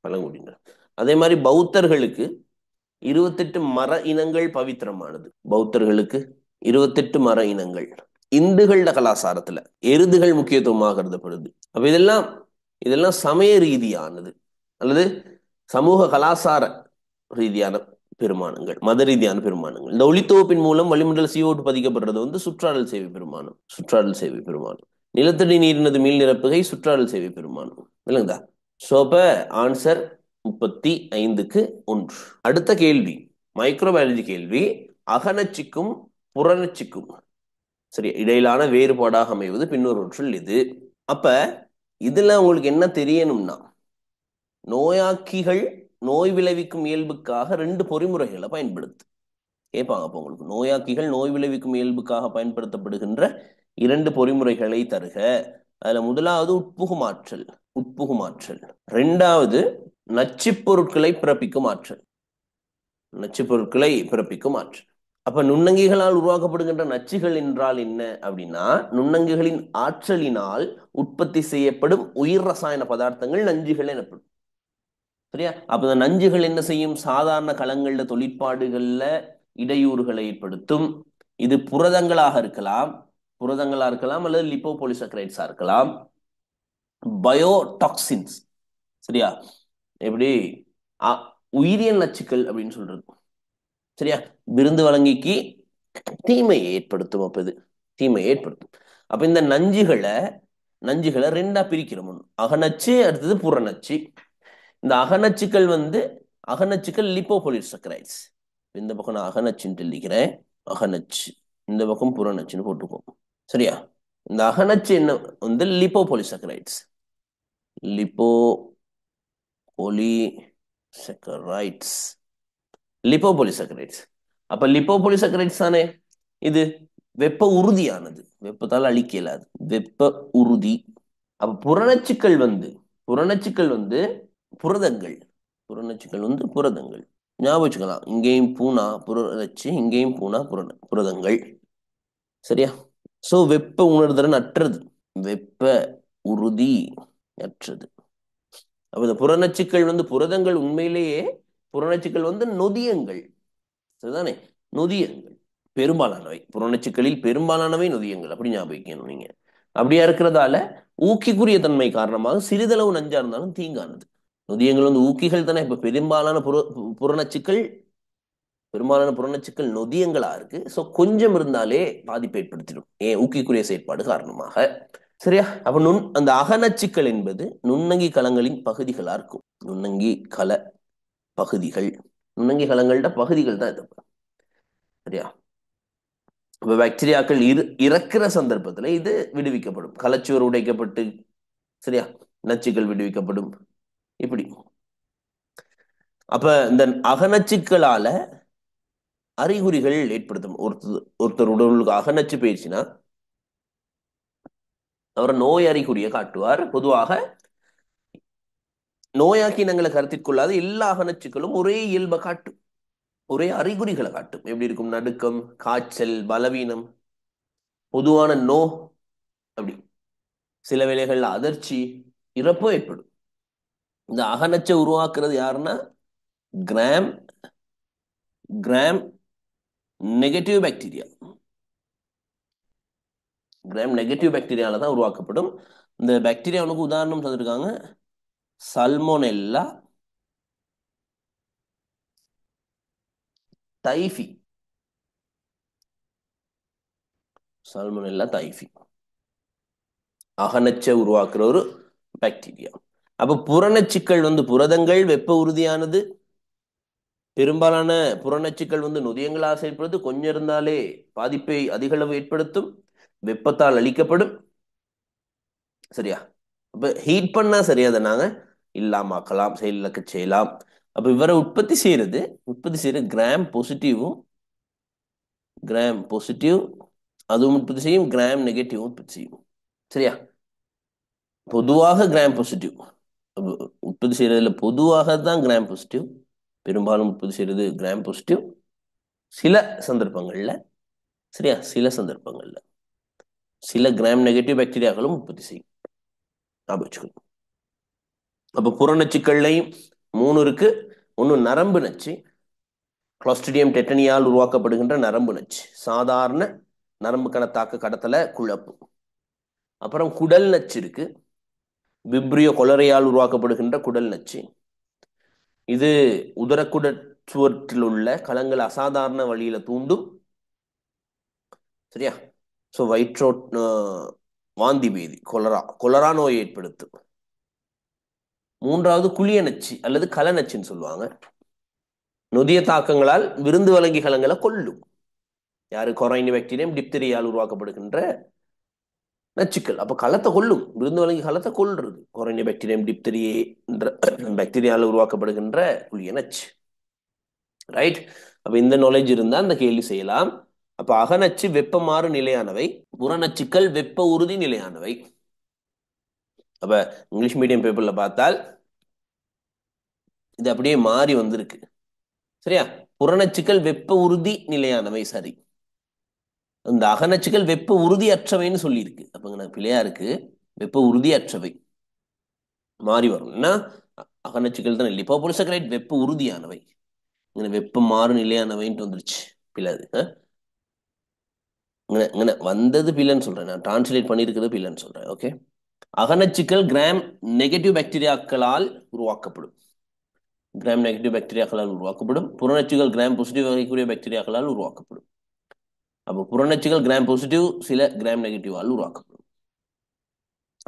பழங்குடியினர் அதே மாதிரி பௌத்தர்களுக்கு இருபத்தெட்டு மர இனங்கள் பவித்திரமானது பௌத்தர்களுக்கு இருபத்தெட்டு மர இனங்கள் இந்துகளோட கலாச்சாரத்துல எருதுகள் முக்கியத்துவமாக கருதப்படுது அப்ப இதெல்லாம் இதெல்லாம் சமய ரீதியானது அல்லது சமூக கலாச்சார ரீதியான பெருமானங்கள் மத ரீதியான பெருமானங்கள் இந்த ஒளித்தொகுப்பின் மூலம் வளிமண்டல சிஓட்டு பதிக்கப்படுறது வந்து சுற்றாடல் சேவை பெருமானம் சுற்றாடல் சேவை பெருமானம் நிலத்தடி நீரினது மீள் நிரப்புகை சுற்றாடல் சேவை பெருமானம் இல்லைங்களா சோப ஆன்சர் முப்பத்தி ஐந்துக்கு ஒன்று அடுத்த கேள்வி மைக்ரோபயாலஜி கேள்வி அகநச்சிக்கும் புறநச்சிக்கும் சரி இடையிலான வேறுபாடாக அமைவது பின்னொருற்றில் இது அப்ப இதுல உங்களுக்கு என்ன தெரியணும்னா நோயாக்கிகள் நோய் விளைவிக்கும் இயல்புக்காக ரெண்டு பொறிமுறைகளை பயன்படுத்து கேட்பாங்க அப்போ உங்களுக்கு நோயாக்கிகள் நோய் விளைவிக்கும் இயல்புக்காக பயன்படுத்தப்படுகின்ற இரண்டு பொறிமுறைகளை தருக அதுல முதலாவது உட்புகுமாற்றல் உட்புகுமாற்றல் ரெண்டாவது நச்சு பொருட்களை பிறப்பிக்கும் ஆற்றல் நச்சு பொருட்களை பிறப்பிக்கும் ஆற்றல் அப்ப நுண்ணங்கிகளால் உருவாக்கப்படுகின்ற நச்சுகள் என்றால் என்ன அப்படின்னா நுண்ணங்கிகளின் ஆற்றலினால் உற்பத்தி செய்யப்படும் உயிர் ரசாயன பதார்த்தங்கள் நஞ்சுகள் எனப்படும் சரியா அப்ப இந்த நஞ்சுகள் என்ன செய்யும் சாதாரண களங்கள்ல தொழிற்பாடுகள்ல இடையூறுகளை ஏற்படுத்தும் இது புரதங்களாக இருக்கலாம் புரதங்களா இருக்கலாம் அல்லது லிப்போ இருக்கலாம் பயோடாக்சின்ஸ் சரியா எப்படி உயிரியல் நச்சுக்கள் அப்படின்னு சொல்றது சரியா விருந்து வழங்கிக்கு தீமையை ஏற்படுத்தும் அப்ப இது தீமையை ஏற்படுத்தும் அப்ப இந்த நஞ்சுகளை நஞ்சுகளை ரெண்டா பிரிக்கிறோம் ஒன்று அகநச்சு அடுத்தது புறநச்சு இந்த அகநச்சுக்கள் வந்து அகநச்சுக்கள் லிப்போபொலிசக்கரைட்ஸ் இந்த பக்கம் நான் அகநச்சுன்ட்டு எழுதிக்கிறேன் அகநச்சு இந்த பக்கம் புறநச்சுன்னு போட்டுக்கோம் சரியா இந்த அகநச்சு என்ன வந்து லிப்போபொலிசக்கரைட்ஸ் லிப்போ பொலிசக்கரைட்ஸ் லிப்போபொலிசக்கரைட்ஸ் அப்ப லிப்போபொலிசக்கரைட்ஸ் தானே இது வெப்ப உறுதியானது வெப்பத்தால் அழிக்க இயலாது வெப்ப உறுதி அப்ப புரணச்சுக்கள் வந்து புரணச்சுக்கள் வந்து புரதங்கள் புரணச்சுக்கள் வந்து புரதங்கள் ஞாபகம் வச்சுக்கலாம் இங்கேயும் பூனா புரட்சி இங்கேயும் பூனா புர புரதங்கள் சரியா ஸோ வெப்ப உணர்திறன் அற்றது வெப்ப உறுதி அற்றது அப்ப இந்த புறநச்சுக்கள் வந்து புரதங்கள் உண்மையிலேயே புறநச்சுக்கள் வந்து நொதியங்கள் சரிதானே நொதியங்கள் பெரும்பாலானவை புறநச்சுக்களில் பெரும்பாலானவை நொதியங்கள் அப்படி ஞாபகிக்கணும் நீங்க அப்படியா இருக்கிறதால ஊக்கிக்குரிய தன்மை காரணமாக சிறிதளவு நஞ்சா இருந்தாலும் தீங்கானது நொதியங்கள் வந்து ஊக்கிகள் தானே இப்ப பெரும்பாலான புற புறநச்சுக்கள் பெரும்பாலான புறநச்சுக்கள் நொதியங்களா இருக்கு ஸோ கொஞ்சம் இருந்தாலே பாதிப்பு ஏற்படுத்திடும் ஏன் ஊக்கிக்குரிய செயற்பாடு காரணமாக சரியா அப்ப நுண் அந்த அகநச்சுக்கள் என்பது நுண்ணங்கி களங்களின் பகுதிகளா இருக்கும் நுண்ணங்கி கல பகுதிகள் நுண்ணங்கி களங்கள்ட பகுதிகள் தான் இது சரியா இப்போ பாக்டீரியாக்கள் இரு இறக்கிற சந்தர்ப்பத்தில் இது விடுவிக்கப்படும் கலச்சுவர் உடைக்கப்பட்டு சரியா நச்சுக்கள் விடுவிக்கப்படும் இப்படி அப்ப இந்த அகநச்சுக்களால அறிகுறிகள் ஏற்படுத்தும் ஒருத்தர் ஒருத்தர் உடலுக்கு அகநச்சு பயிற்சினா அவர் நோய் அறிகுறியை காட்டுவார் பொதுவாக நோயாக்கினங்களை கருத்திற்கொள்ளாத எல்லா அகனச்சுக்களும் ஒரே இயல்பை காட்டும் ஒரே அறிகுறிகளை காட்டும் எப்படி இருக்கும் நடுக்கம் காய்ச்சல் பலவீனம் பொதுவான நோ அப்படி சில வேளைகள்ல அதிர்ச்சி இறப்போ ஏற்படும் இந்த அகநச்சை உருவாக்குறது யாருன்னா gram gram negative bacteria gram negative பாக்டீரியாவில் தான் உருவாக்கப்படும் இந்த பாக்டீரியாவுக்கு உதாரணம் தந்துருக்காங்க சல்மோனெல்லா தைஃபி சல்மோனெல்லா தைஃபி அகநச்சை உருவாக்குற ஒரு பாக்டீரியா அப்போ புறநச்சுக்கள் வந்து புரதங்கள் வெப்ப உறுதியானது பெரும்பாலான புறநச்சுக்கள் வந்து நொதியங்களாக செயல்படுறது கொஞ்சம் இருந்தாலே பாதிப்பை அதிகளவு ஏற்படுத்தும் வெப்பத்தால் அழிக்கப்படும் சரியா அப்ப ஹீட் பண்ணா சரியாத அதை நாங்க இல்லாமாக்கலாம் செயலக்க செய்யலாம் அப்ப இவரை உற்பத்தி செய்யறது உற்பத்தி செய்யறது கிராம் பாசிட்டிவும் கிராம் பாசிட்டிவ் அதுவும் உற்பத்தி செய்யும் கிராம் நெகட்டிவும் உற்பத்தி செய்யும் சரியா பொதுவாக கிராம் பாசிட்டிவ் உற்பத்தி செய்யறதுல பொதுவாக தான் கிராம் பாசிட்டிவ் பெரும்பாலும் உற்பத்தி செய்யறது கிராம் பாசிட்டிவ் சில சந்தர்ப்பங்கள்ல சரியா சில சந்தர்ப்பங்கள்ல சில கிராம் நெகட்டிவ் பாக்டீரியாக்களும் உற்பத்தி செய்யும் ஞாபகம் வச்சுக்கணும் அப்போ புறநச்சுக்கள்லையும் மூணு இருக்கு ஒன்று நரம்பு நச்சு கிளாஸ்டிடியம் டெட்டனியால் உருவாக்கப்படுகின்ற நரம்பு நச்சு சாதாரண நரம்பு தாக்க கடத்தல குழப்பு அப்புறம் குடல் நச்சு இருக்கு விப்ரியோ கொலரையால் உருவாக்கப்படுகின்ற குடல் நச்சு இது உதரக்குட சுவற்றில் உள்ள களங்கள் அசாதாரண வழியில தூண்டும் சரியா ஸோ வயிற்றோட் வாந்தி பேதி கொலரா கொலரா நோய் ஏற்படுத்தும் மூன்றாவது குளிய நச்சு அல்லது கலநச்சுன்னு சொல்லுவாங்க நொதிய தாக்கங்களால் விருந்து கலங்களை கொல்லும் யாரு கொரைனி பாக்டீரியம் டிப்தெரியால் உருவாக்கப்படுகின்ற நச்சுக்கள் அப்போ களத்தை கொல்லும் விருந்து வழங்கி களத்தை கொள்றது கொரைனி பாக்டீரியம் என்ற பாக்டீரியால் உருவாக்கப்படுகின்ற குளிய நச்சு ரைட் அப்போ இந்த நாலேஜ் இருந்தால் அந்த கேள்வி செய்யலாம் அப்ப அகநச்சு வெப்பமாறு நிலையானவை புறநச்சுக்கள் வெப்ப உறுதி நிலையானவை அப்ப இங்கிலீஷ் மீடியம் பேப்பர்ல பார்த்தால் இது அப்படியே மாறி வந்திருக்கு சரியா புறநச்சுக்கள் வெப்ப உறுதி நிலையானவை சரி இந்த அகநச்சுக்கள் வெப்ப உறுதி அற்றவைன்னு சொல்லியிருக்கு அப்ப எனக்கு பிள்ளையா இருக்கு வெப்ப உறுதி அற்றவை மாறி வரும் என்ன அகநச்சுக்கள் தான் இல்லை இப்போ வெப்ப உறுதியானவை வெப்பம் மாறு நிலையானவைன்ட்டு வந்துருச்சு பிள்ளை இங்கே இங்கே வந்தது பில்லைன்னு சொல்கிறேன் நான் டிரான்ஸ்லேட் பண்ணியிருக்கிறது பில்லைன்னு சொல்கிறேன் ஓகே அகநச்சுக்கள் கிராம் நெகட்டிவ் பாக்டீரியாக்களால் உருவாக்கப்படும் கிராம் நெகட்டிவ் பாக்டீரியாக்களால் உருவாக்கப்படும் புறநச்சுகள் கிராம் பாசிட்டிவ் வகைக்கூடிய பாக்டீரியாக்களால் உருவாக்கப்படும் அப்போ புறநச்சுகள் கிராம் பாசிட்டிவ் சில கிராம் நெகட்டிவால் உருவாக்கப்படும்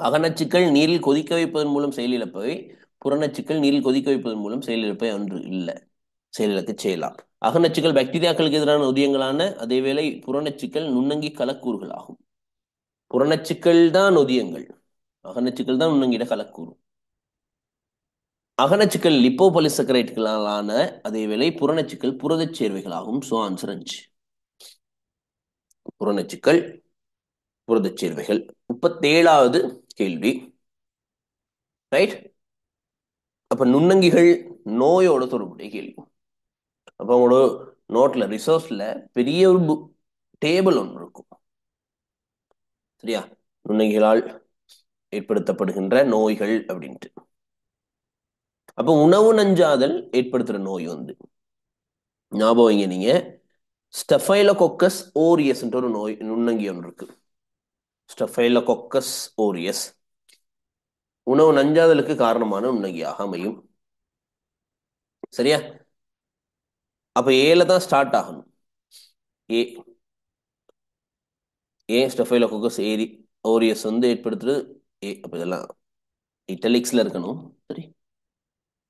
அகநச்சுக்கள் நீரில் கொதிக்க வைப்பதன் மூலம் செயலிழப்பவை புறநச்சுக்கள் நீரில் கொதிக்க வைப்பதன் மூலம் செயலிழப்பவை ஒன்று இல்லை செயலிழக்க செய்யலாம் அகநச்சுக்கள் பாக்டீரியாக்களுக்கு எதிரான உதயங்களான அதேவேளை புறநச்சுக்கள் நுண்ணங்கி கலக்கூறுகள் ஆகும் புறநச்சுக்கள் தான் நொதியங்கள் அகநச்சுக்கள் தான் நுண்ணங்கிட கலக்கூறு அகநச்சுக்கள் அதே அதேவேளை புறநச்சுக்கள் புரதச் சேர்வைகளாகும் சோ ஆன்சர் அஞ்சு புறநச்சுக்கள் புரதச் சேர்வைகள் முப்பத்தேழாவது கேள்வி ரைட் அப்ப நுண்ணங்கிகள் நோயோட தொடர்புடைய கேள்வி அப்போ உங்களோட நோட்டில் ரிசோர்ஸில் பெரிய ஒரு புக் டேபிள் ஒன்று இருக்கும் சரியா நுண்ணிகளால் ஏற்படுத்தப்படுகின்ற நோய்கள் அப்படின்ட்டு அப்போ உணவு நஞ்சாதல் ஏற்படுத்துகிற நோய் வந்து ஞாபகம் இங்கே நீங்கள் கொக்கஸ் ஓரியஸ்ன்ற ஒரு நோய் நுண்ணங்கி ஒன்று இருக்கு கொக்கஸ் ஓரியஸ் உணவு நஞ்சாதலுக்கு காரணமான நுண்ணங்கியாக அமையும் சரியா அப்போ ஏல தான் ஸ்டார்ட் ஆகணும் ஏ ஏ ஸ்டெஃபைல கொக்கஸ் ஏரி ஓரியஸ் வந்து ஏற்படுத்துறது ஏ அப்போ இதெல்லாம் இட்டலிக்ஸில் இருக்கணும் சரி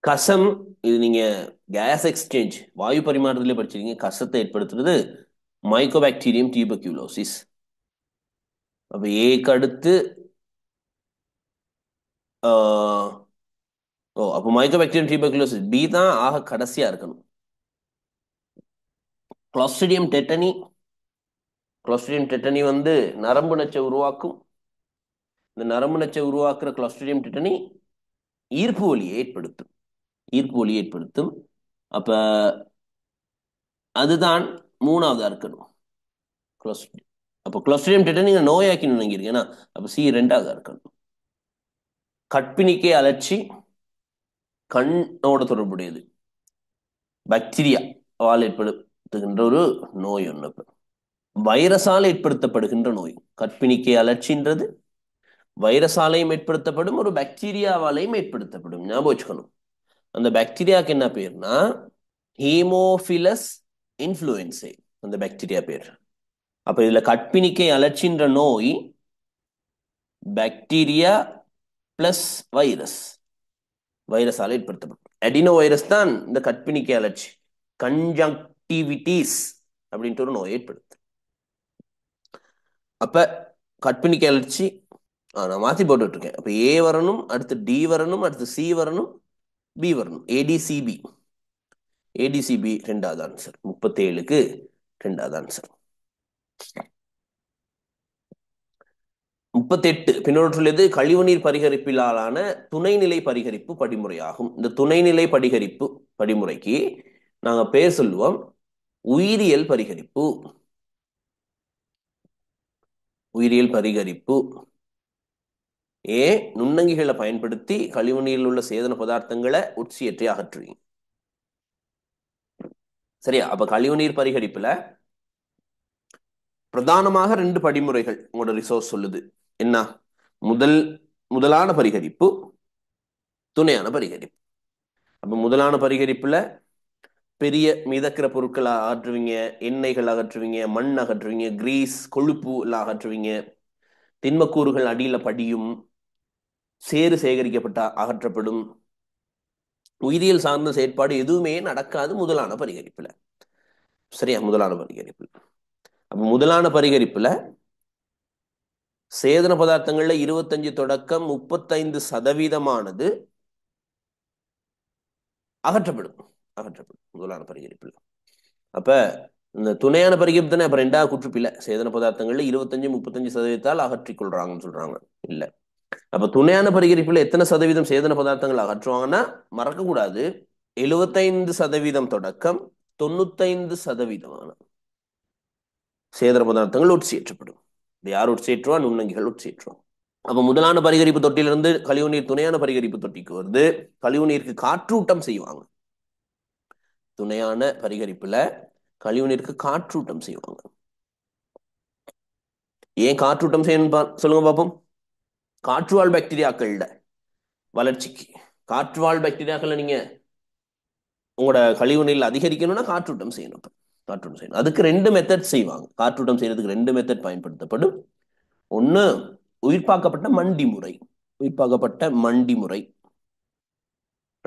கசம் இது நீங்கள் கேஸ் எக்ஸ்சேஞ்ச் வாயு பரிமாற்றத்திலே படிச்சிருக்கீங்க கசத்தை ஏற்படுத்துறது மைக்கோபாக்டீரியம் டியூபக்யூலோசிஸ் அப்போ ஏக்கு அடுத்து ஓ அப்போ மைக்கோபாக்டீரியம் டியூபக்யூலோசிஸ் பி தான் ஆக கடைசியாக இருக்கணும் கிளாஸ்டிடியம் டெட்டனி கிளாஸ்டிடியம் டெட்டனி வந்து நரம்பு நச்சை உருவாக்கும் இந்த நரம்பு நச்சை உருவாக்குற கிளாஸ்டிடியம் டெட்டனி ஈர்ப்பு ஒலியை ஏற்படுத்தும் ஈர்ப்பு ஒலியை ஏற்படுத்தும் அப்ப அதுதான் மூணாவதா இருக்கணும் கிளாஸ்டிடியம் அப்போ கிளஸ்டரியம் நோயாக்கி நினைக்கிறீங்க ஏன்னா அப்போ சி ரெண்டாவது இருக்கணும் கற்பிணிக்கே அலட்சி கண்ணோட தொடர்புடையது வால் ஏற்படும் ஏற்படுத்துகின்ற ஒரு நோய் ஒன்று வைரஸால் ஏற்படுத்தப்படுகின்ற நோய் கற்பிணிக்கை அலட்சின்றது வைரஸாலையும் ஏற்படுத்தப்படும் ஒரு பாக்டீரியாவாலையும் ஏற்படுத்தப்படும் ஞாபகம் வச்சுக்கணும் அந்த பாக்டீரியாவுக்கு என்ன பேர்னா ஹீமோஃபிலஸ் இன்ஃப்ளூயன்சே அந்த பாக்டீரியா பேர் அப்ப இதுல கற்பிணிக்கை அலட்சின்ற நோய் பாக்டீரியா பிளஸ் வைரஸ் வைரஸால் ஏற்படுத்தப்படும் அடினோ வைரஸ் தான் இந்த கற்பிணிக்கை அலட்சி கன்ஜங் கன்ஜக்டிவிட்டிஸ் அப்படின்ட்டு ஒரு நோய் ஏற்படுது அப்ப கட்பிணி கிளர்ச்சி நான் மாற்றி இருக்கேன் அப்போ ஏ வரணும் அடுத்து டி வரணும் அடுத்து சி வரணும் பி வரணும் ஏடிசிபி ஏடிசிபி ரெண்டாவது ஆன்சர் முப்பத்தேழுக்கு ரெண்டாவது ஆன்சர் முப்பத்தெட்டு பின்னொற்றுள்ளது கழிவுநீர் பரிகரிப்பிலான துணைநிலை பரிகரிப்பு படிமுறையாகும் இந்த துணைநிலை படிகரிப்பு படிமுறைக்கு நாங்கள் பேர் சொல்லுவோம் உயிரியல் பரிகரிப்பு உயிரியல் பரிகரிப்பு ஏ நுண்ணங்கிகளை பயன்படுத்தி கழிவுநீரில் உள்ள சேதன பதார்த்தங்களை உட்சியற்றி அகற்று சரியா அப்ப கழிவுநீர் பரிகரிப்புல பிரதானமாக ரெண்டு படிமுறைகள் உங்களோட ரிசோர்ஸ் சொல்லுது என்ன முதல் முதலான பரிகரிப்பு துணையான பரிகரிப்பு அப்ப முதலான பரிகரிப்புல பெரிய மிதக்கிற பொருட்களை அகற்றுவீங்க எண்ணெய்கள் அகற்றுவீங்க மண் அகற்றுவீங்க கிரீஸ் கொழுப்பு எல்லாம் அகற்றுவீங்க திண்மக்கூறுகள் அடியில் படியும் சேறு சேகரிக்கப்பட்ட அகற்றப்படும் உயிரியல் சார்ந்த செயற்பாடு எதுவுமே நடக்காது முதலான பரிகரிப்புல சரியா முதலான பரிகரிப்பு அப்ப முதலான பரிகரிப்புல சேதன பதார்த்தங்கள்ல இருபத்தஞ்சு தொடக்கம் முப்பத்தைந்து சதவீதமானது அகற்றப்படும் அகற்றப்படும் முதலான பரிகரிப்பில் அப்ப இந்த துணையான பரிகரிப்புதானே அப்ப ரெண்டாவது குற்றப்பில்லை சேதன பதார்த்தங்கள்ல இருபத்தஞ்சு முப்பத்தஞ்சு சதவீதத்தால் அகற்றிக் கொள்றாங்கன்னு சொல்றாங்க இல்ல அப்ப துணையான பரிகரிப்புல எத்தனை சதவீதம் சேதன பதார்த்தங்கள் அகற்றுவாங்கன்னா மறக்கக்கூடாது எழுபத்தைந்து சதவீதம் தொடக்கம் தொண்ணூத்தைந்து சதவீதமான சேதன பதார்த்தங்கள் உட்சியேற்றப்படும் இது யார் உட்சியேற்றுவா நுண்ணங்கிகள் உட்சியேற்றுவோம் அப்போ முதலான பரிகரிப்பு தொட்டிலிருந்து கழிவுநீர் துணையான பரிகரிப்பு தொட்டிக்கு வருது கழிவுநீருக்கு காற்றூட்டம் செய்வாங்க துணையான பரிகரிப்புல கழிவுநீருக்கு காற்றூட்டம் செய்வாங்க ஏன் காற்றூட்டம் செய்யணும் சொல்லுங்க பார்ப்போம் காற்றுவாழ் பாக்டீரியாக்கள்ல வளர்ச்சிக்கு காற்றுவாழ் பாக்டீரியாக்களை நீங்க உங்களோட கழிவுநீர் அதிகரிக்கணும்னா காற்றூட்டம் செய்யணும் காற்றூட்டம் செய்யணும் அதுக்கு ரெண்டு மெத்தட் செய்வாங்க காற்றூட்டம் செய்யறதுக்கு ரெண்டு மெத்தட் பயன்படுத்தப்படும் ஒன்று உயிர்ப்பாக்கப்பட்ட மண்டி முறை உயிர்ப்பாக்கப்பட்ட மண்டி முறை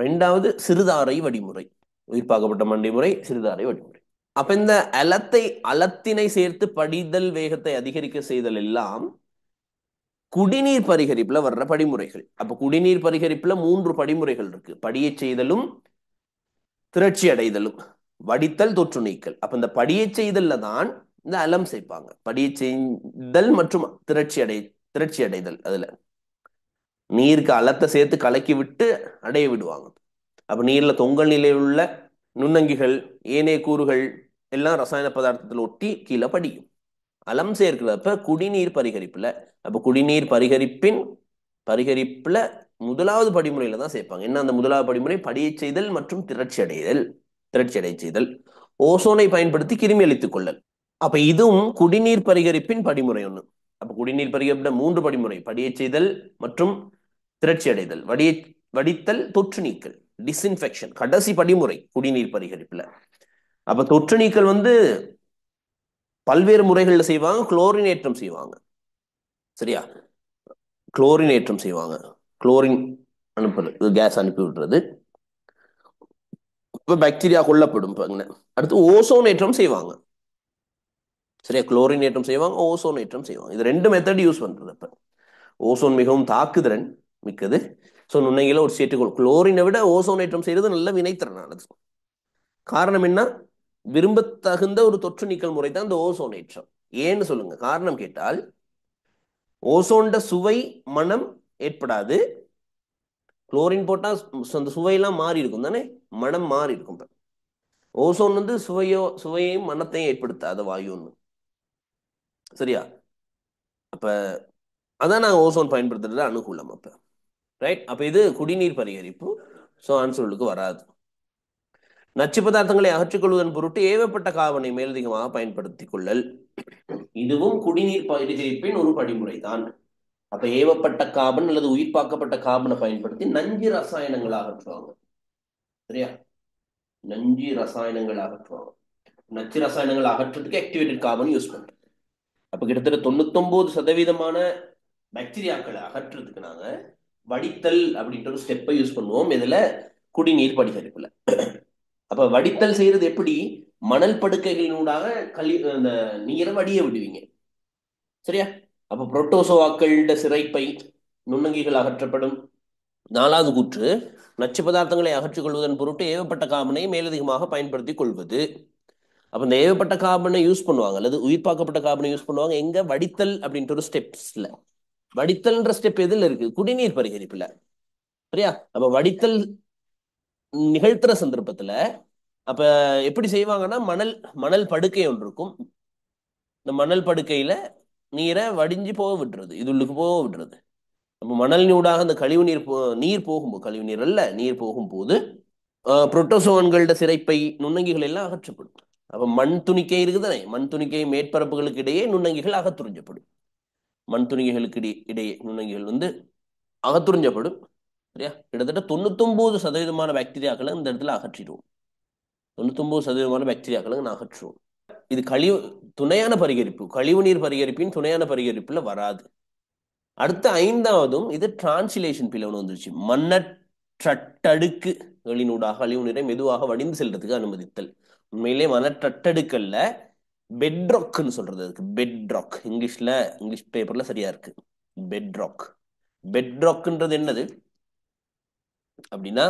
ரெண்டாவது சிறுதாரை வடிமுறை உயிர்ப்பாக்கப்பட்ட மண்டி முறை சிறுதாரை வழிமுறை அப்ப இந்த அலத்தை அலத்தினை சேர்த்து படிதல் வேகத்தை அதிகரிக்க செய்தல் எல்லாம் குடிநீர் பரிகரிப்புல வர்ற படிமுறைகள் அப்ப குடிநீர் பரிகரிப்புல மூன்று படிமுறைகள் இருக்கு படியை செய்தலும் திரட்சி அடைதலும் வடித்தல் தொற்று நீக்கல் அப்ப இந்த படியை செய்தல்ல தான் இந்த அலம் சேர்ப்பாங்க படியை செய்தல் மற்றும் திரட்சி அடை திரட்சி அடைதல் அதுல நீருக்கு அலத்தை சேர்த்து கலக்கி விட்டு அடைய விடுவாங்க அப்போ நீரில் தொங்கல் நிலையில் உள்ள நுண்ணங்கிகள் ஏனைய கூறுகள் எல்லாம் ரசாயன பதார்த்தத்தில் ஒட்டி கீழே படியும் அலம் சேர்க்கிறப்ப குடிநீர் பரிகரிப்பில் அப்போ குடிநீர் பரிகரிப்பின் பரிகரிப்பில் முதலாவது படிமுறையில தான் சேர்ப்பாங்க என்ன அந்த முதலாவது படிமுறை படியை செய்தல் மற்றும் திரட்சி அடைதல் திரட்சி அடை செய்தல் ஓசோனை பயன்படுத்தி கிருமி அளித்துக் கொள்ளல் அப்ப இதுவும் குடிநீர் பரிகரிப்பின் படிமுறை ஒன்று அப்ப குடிநீர் பரிகரிப்பிட மூன்று படிமுறை படியை செய்தல் மற்றும் திரட்சி அடைதல் வடிய வடித்தல் தொற்று நீக்கல் டிஸ்இன்ஃபெக்ஷன் கடைசி படிமுறை குடிநீர் பரிகரிப்புல அப்ப தொற்று நீக்கல் வந்து பல்வேறு முறைகள்ல செய்வாங்க குளோரினேற்றம் செய்வாங்க சரியா குளோரினேற்றம் செய்வாங்க குளோரின் அனுப்புறது கேஸ் அனுப்பி விடுறது இப்போ பாக்டீரியா கொல்லப்படும் அடுத்து ஓசோனேற்றம் செய்வாங்க சரியா குளோரினேற்றம் செய்வாங்க ஓசோனேற்றம் செய்வாங்க இது ரெண்டு மெத்தட் யூஸ் பண்றது இப்போ ஓசோன் மிகவும் தாக்குதிறன் மிக்கது ஸோ நுண்ணுயில ஒரு சேர்த்துக்கொள் குளோரினை விட ஓசோனேற்றம் செய்யறது நல்ல வினைத்திறனானது காரணம் என்ன விரும்பத்தகுந்த ஒரு தொற்று நீக்கல் முறை தான் இந்த ஓசோனேற்றம் ஏன்னு சொல்லுங்க காரணம் கேட்டால் ஓசோன்ட சுவை மனம் ஏற்படாது குளோரின் போட்டால் அந்த சுவையெல்லாம் மாறி இருக்கும் தானே மனம் மாறி இருக்கும் ஓசோன் வந்து சுவையோ சுவையையும் மனத்தையும் ஏற்படுத்தாத வாயுன்னு சரியா அப்ப அதான் நாங்கள் ஓசோன் பயன்படுத்துறது அனுகூலம் அப்போ ரைட் அப்ப இது குடிநீர் பரிகரிப்பு ஸோ ஆன்சர்களுக்கு வராது நச்சு பதார்த்தங்களை அகற்றிக்கொள்வதன் பொருட்டு ஏவப்பட்ட காவனை மேலதிகமாக பயன்படுத்திக் கொள்ளல் இதுவும் குடிநீர் பரிகரிப்பின் ஒரு படிமுறை தான் அப்ப ஏவப்பட்ட காபன் அல்லது உயிர்ப்பாக்கப்பட்ட காபனை பயன்படுத்தி நஞ்சு ரசாயனங்களை அகற்றுவாங்க சரியா நஞ்சு ரசாயனங்கள் அகற்றுவாங்க நச்சு ரசாயனங்கள் அகற்றுறதுக்கு ஆக்டிவேட்டட் காபன் யூஸ் பண்றது அப்ப கிட்டத்தட்ட தொண்ணூத்தொன்பது சதவீதமான பாக்டீரியாக்களை அகற்றுறதுக்கு நாங்கள் வடித்தல் அப்படின்ற ஒரு ஸ்டெப்பை யூஸ் பண்ணுவோம் இதுல குடிநீர் படித்தரிப்புல அப்ப வடித்தல் செய்யறது எப்படி மணல் படுக்கைகளினூடாக கழி அந்த நீரை வடிய விடுவீங்க சரியா அப்ப புரோட்டோசோவாக்கள்ட சிறைப்பை நுண்ணங்கிகள் அகற்றப்படும் நாலாவது கூற்று நச்சு பதார்த்தங்களை அகற்றிக் கொள்வதன் பொருட்டு ஏவப்பட்ட காமனை மேலதிகமாக பயன்படுத்தி கொள்வது அப்ப இந்த ஏவப்பட்ட கார்பனை யூஸ் பண்ணுவாங்க அல்லது உயிர்ப்பாக்கப்பட்ட கார்பனை யூஸ் பண்ணுவாங்க எங்க வடித்தல் அப்படின்ற ஒரு ஸ்டெப்ஸ்ல வடித்தல்ன்ற ஸ்டெப் எதுல இருக்கு குடிநீர் பரிகரிப்புல சரியா அப்ப வடித்தல் நிகழ்த்துற சந்தர்ப்பத்துல அப்ப எப்படி செய்வாங்கன்னா மணல் மணல் படுக்கை ஒன்று இருக்கும் இந்த மணல் படுக்கையில நீரை வடிஞ்சு போக விடுறது இது உள்ளுக்கு போக விடுறது நம்ம மணல் நீடாக அந்த கழிவு நீர் போ நீர் போகும்போது கழிவு நீர் அல்ல நீர் போகும்போது புரோட்டோசோன்களோட சிறைப்பை நுண்ணங்கிகள் எல்லாம் அகற்றப்படும் அப்ப மண் துணிக்கை இருக்குதானே மண் துணிக்கை மேற்பரப்புகளுக்கு இடையே நுண்ணங்கிகள் அகத்துறிஞ்சப்படும் மண் துணிகைகளுக்கு இடையே இடையே நுண்ணுங்கிகள் வந்து அகத்துறிஞ்சப்படும் சரியா கிட்டத்தட்ட தொண்ணூத்தொம்பது சதவீதமான பாக்டீரியாக்களை இந்த இடத்துல அகற்றிடுவோம் தொண்ணூத்தொம்பது சதவீதமான பாக்டீரியாக்களை நான் அகற்றுவோம் இது கழிவு துணையான பரிகரிப்பு கழிவு நீர் பரிகரிப்பின் துணையான பரிகரிப்புல வராது அடுத்த ஐந்தாவதும் இது டிரான்ஸ்லேஷன் பிளவுன்னு வந்துருச்சு மன்னற்றட்டடுக்கு எளினூடாக கழிவு நீரை மெதுவாக வடிந்து செல்றதுக்கு அனுமதித்தல் உண்மையிலே மனற்றட்டடுக்கல்ல பெட்ராக்னு சொல்றது அதுக்கு பெட்ராக் இங்கிலீஷ்ல இங்கிலீஷ் பேப்பர்ல சரியா இருக்கு பெட்ராக் பெட்ராக்ன்றது என்னது அப்படின்னா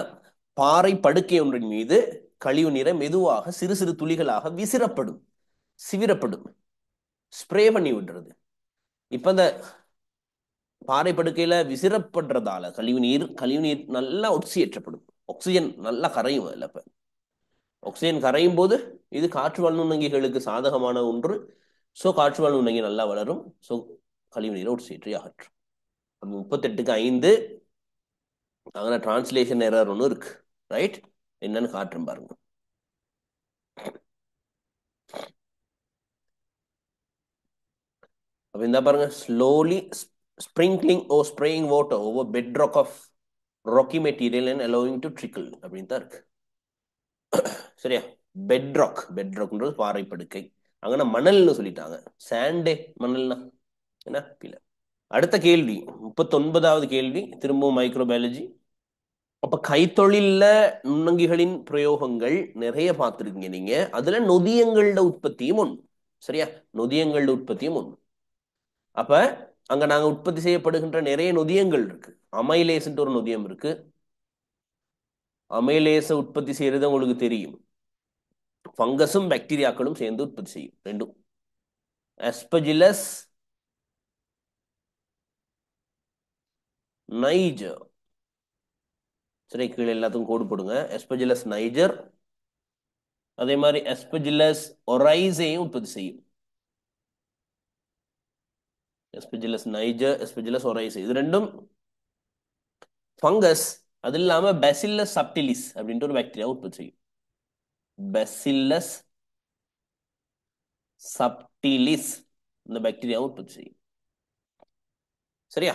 பாறை படுக்கை ஒன்றின் மீது கழிவு நீரை மெதுவாக சிறு சிறு துளிகளாக விசிறப்படும் சிவிரப்படும் ஸ்ப்ரே பண்ணி விடுறது இப்ப இந்த பாறை படுக்கையில விசிறப்படுறதால கழிவு நீர் கழிவு நீர் நல்லா ஏற்றப்படும் ஆக்சிஜன் நல்லா கரையும் அதில் இப்போ ஆக்சிஜன் கரையும் போது இது காற்று வாழ் நுண்ணங்கிகளுக்கு சாதகமான ஒன்று ஸோ காற்று நுண்ணங்கி நல்லா வளரும் ஸோ கழிவுநீரை ஒரு சீற்றை அகற்றும் முப்பத்தெட்டுக்கு ஐந்து அங்கே டிரான்ஸ்லேஷன் எரர் ஒன்று இருக்கு ரைட் என்னன்னு காற்று பாருங்க அப்போ இந்த பாருங்க slowly sprinkling or spraying water over bed rock of rocky material and allowing to trickle அப்படின்னு தான் இருக்கு சரியா பெட்ராக் பெட்ராக்ன்றது பாறை படுக்கை அங்கன்னா மணல்னு சொல்லிட்டாங்க சாண்டே மணல்னா என்ன பிள்ளை அடுத்த கேள்வி முப்பத்தொன்பதாவது கேள்வி திரும்பவும் மைக்ரோபயாலஜி அப்ப கைத்தொழில்ல நுண்ணங்கிகளின் பிரயோகங்கள் நிறைய பார்த்துருக்கீங்க நீங்க அதுல நொதியங்களோட உற்பத்தியும் ஒன்று சரியா நொதியங்களோட உற்பத்தியும் ஒன்று அப்ப அங்க நாங்க உற்பத்தி செய்யப்படுகின்ற நிறைய நொதியங்கள் இருக்கு அமைலேஸ்ன்ற ஒரு நொதியம் இருக்கு அமைலேச உற்பத்தி செய்யறது உங்களுக்கு தெரியும் ஃபங்கஸும் பாக்டீரியாக்களும் சேர்ந்து உற்பத்தி செய்யும் ரெண்டும் அஸ்பஜிலஸ் நைஜர் சரி கீழே எல்லாத்துக்கும் கோடு போடுங்க எஸ்பஜிலஸ் நைஜர் அதே மாதிரி எஸ்பஜிலஸ் ஒரைஸையும் உற்பத்தி செய்யும் எஸ்பஜிலஸ் நைஜர் எஸ்பஜிலஸ் ஒரைஸ் இது ரெண்டும் ஃபங்கஸ் அது இல்லாம பெசில்லஸ் சப்டிலிஸ் அப்படின்ட்டு ஒரு பாக்டீரியா உற்பத்தி செய்யும் பெசில்லஸ் சப்டிலிஸ் இந்த பாக்டீரியா உற்பத்தி செய்யும் சரியா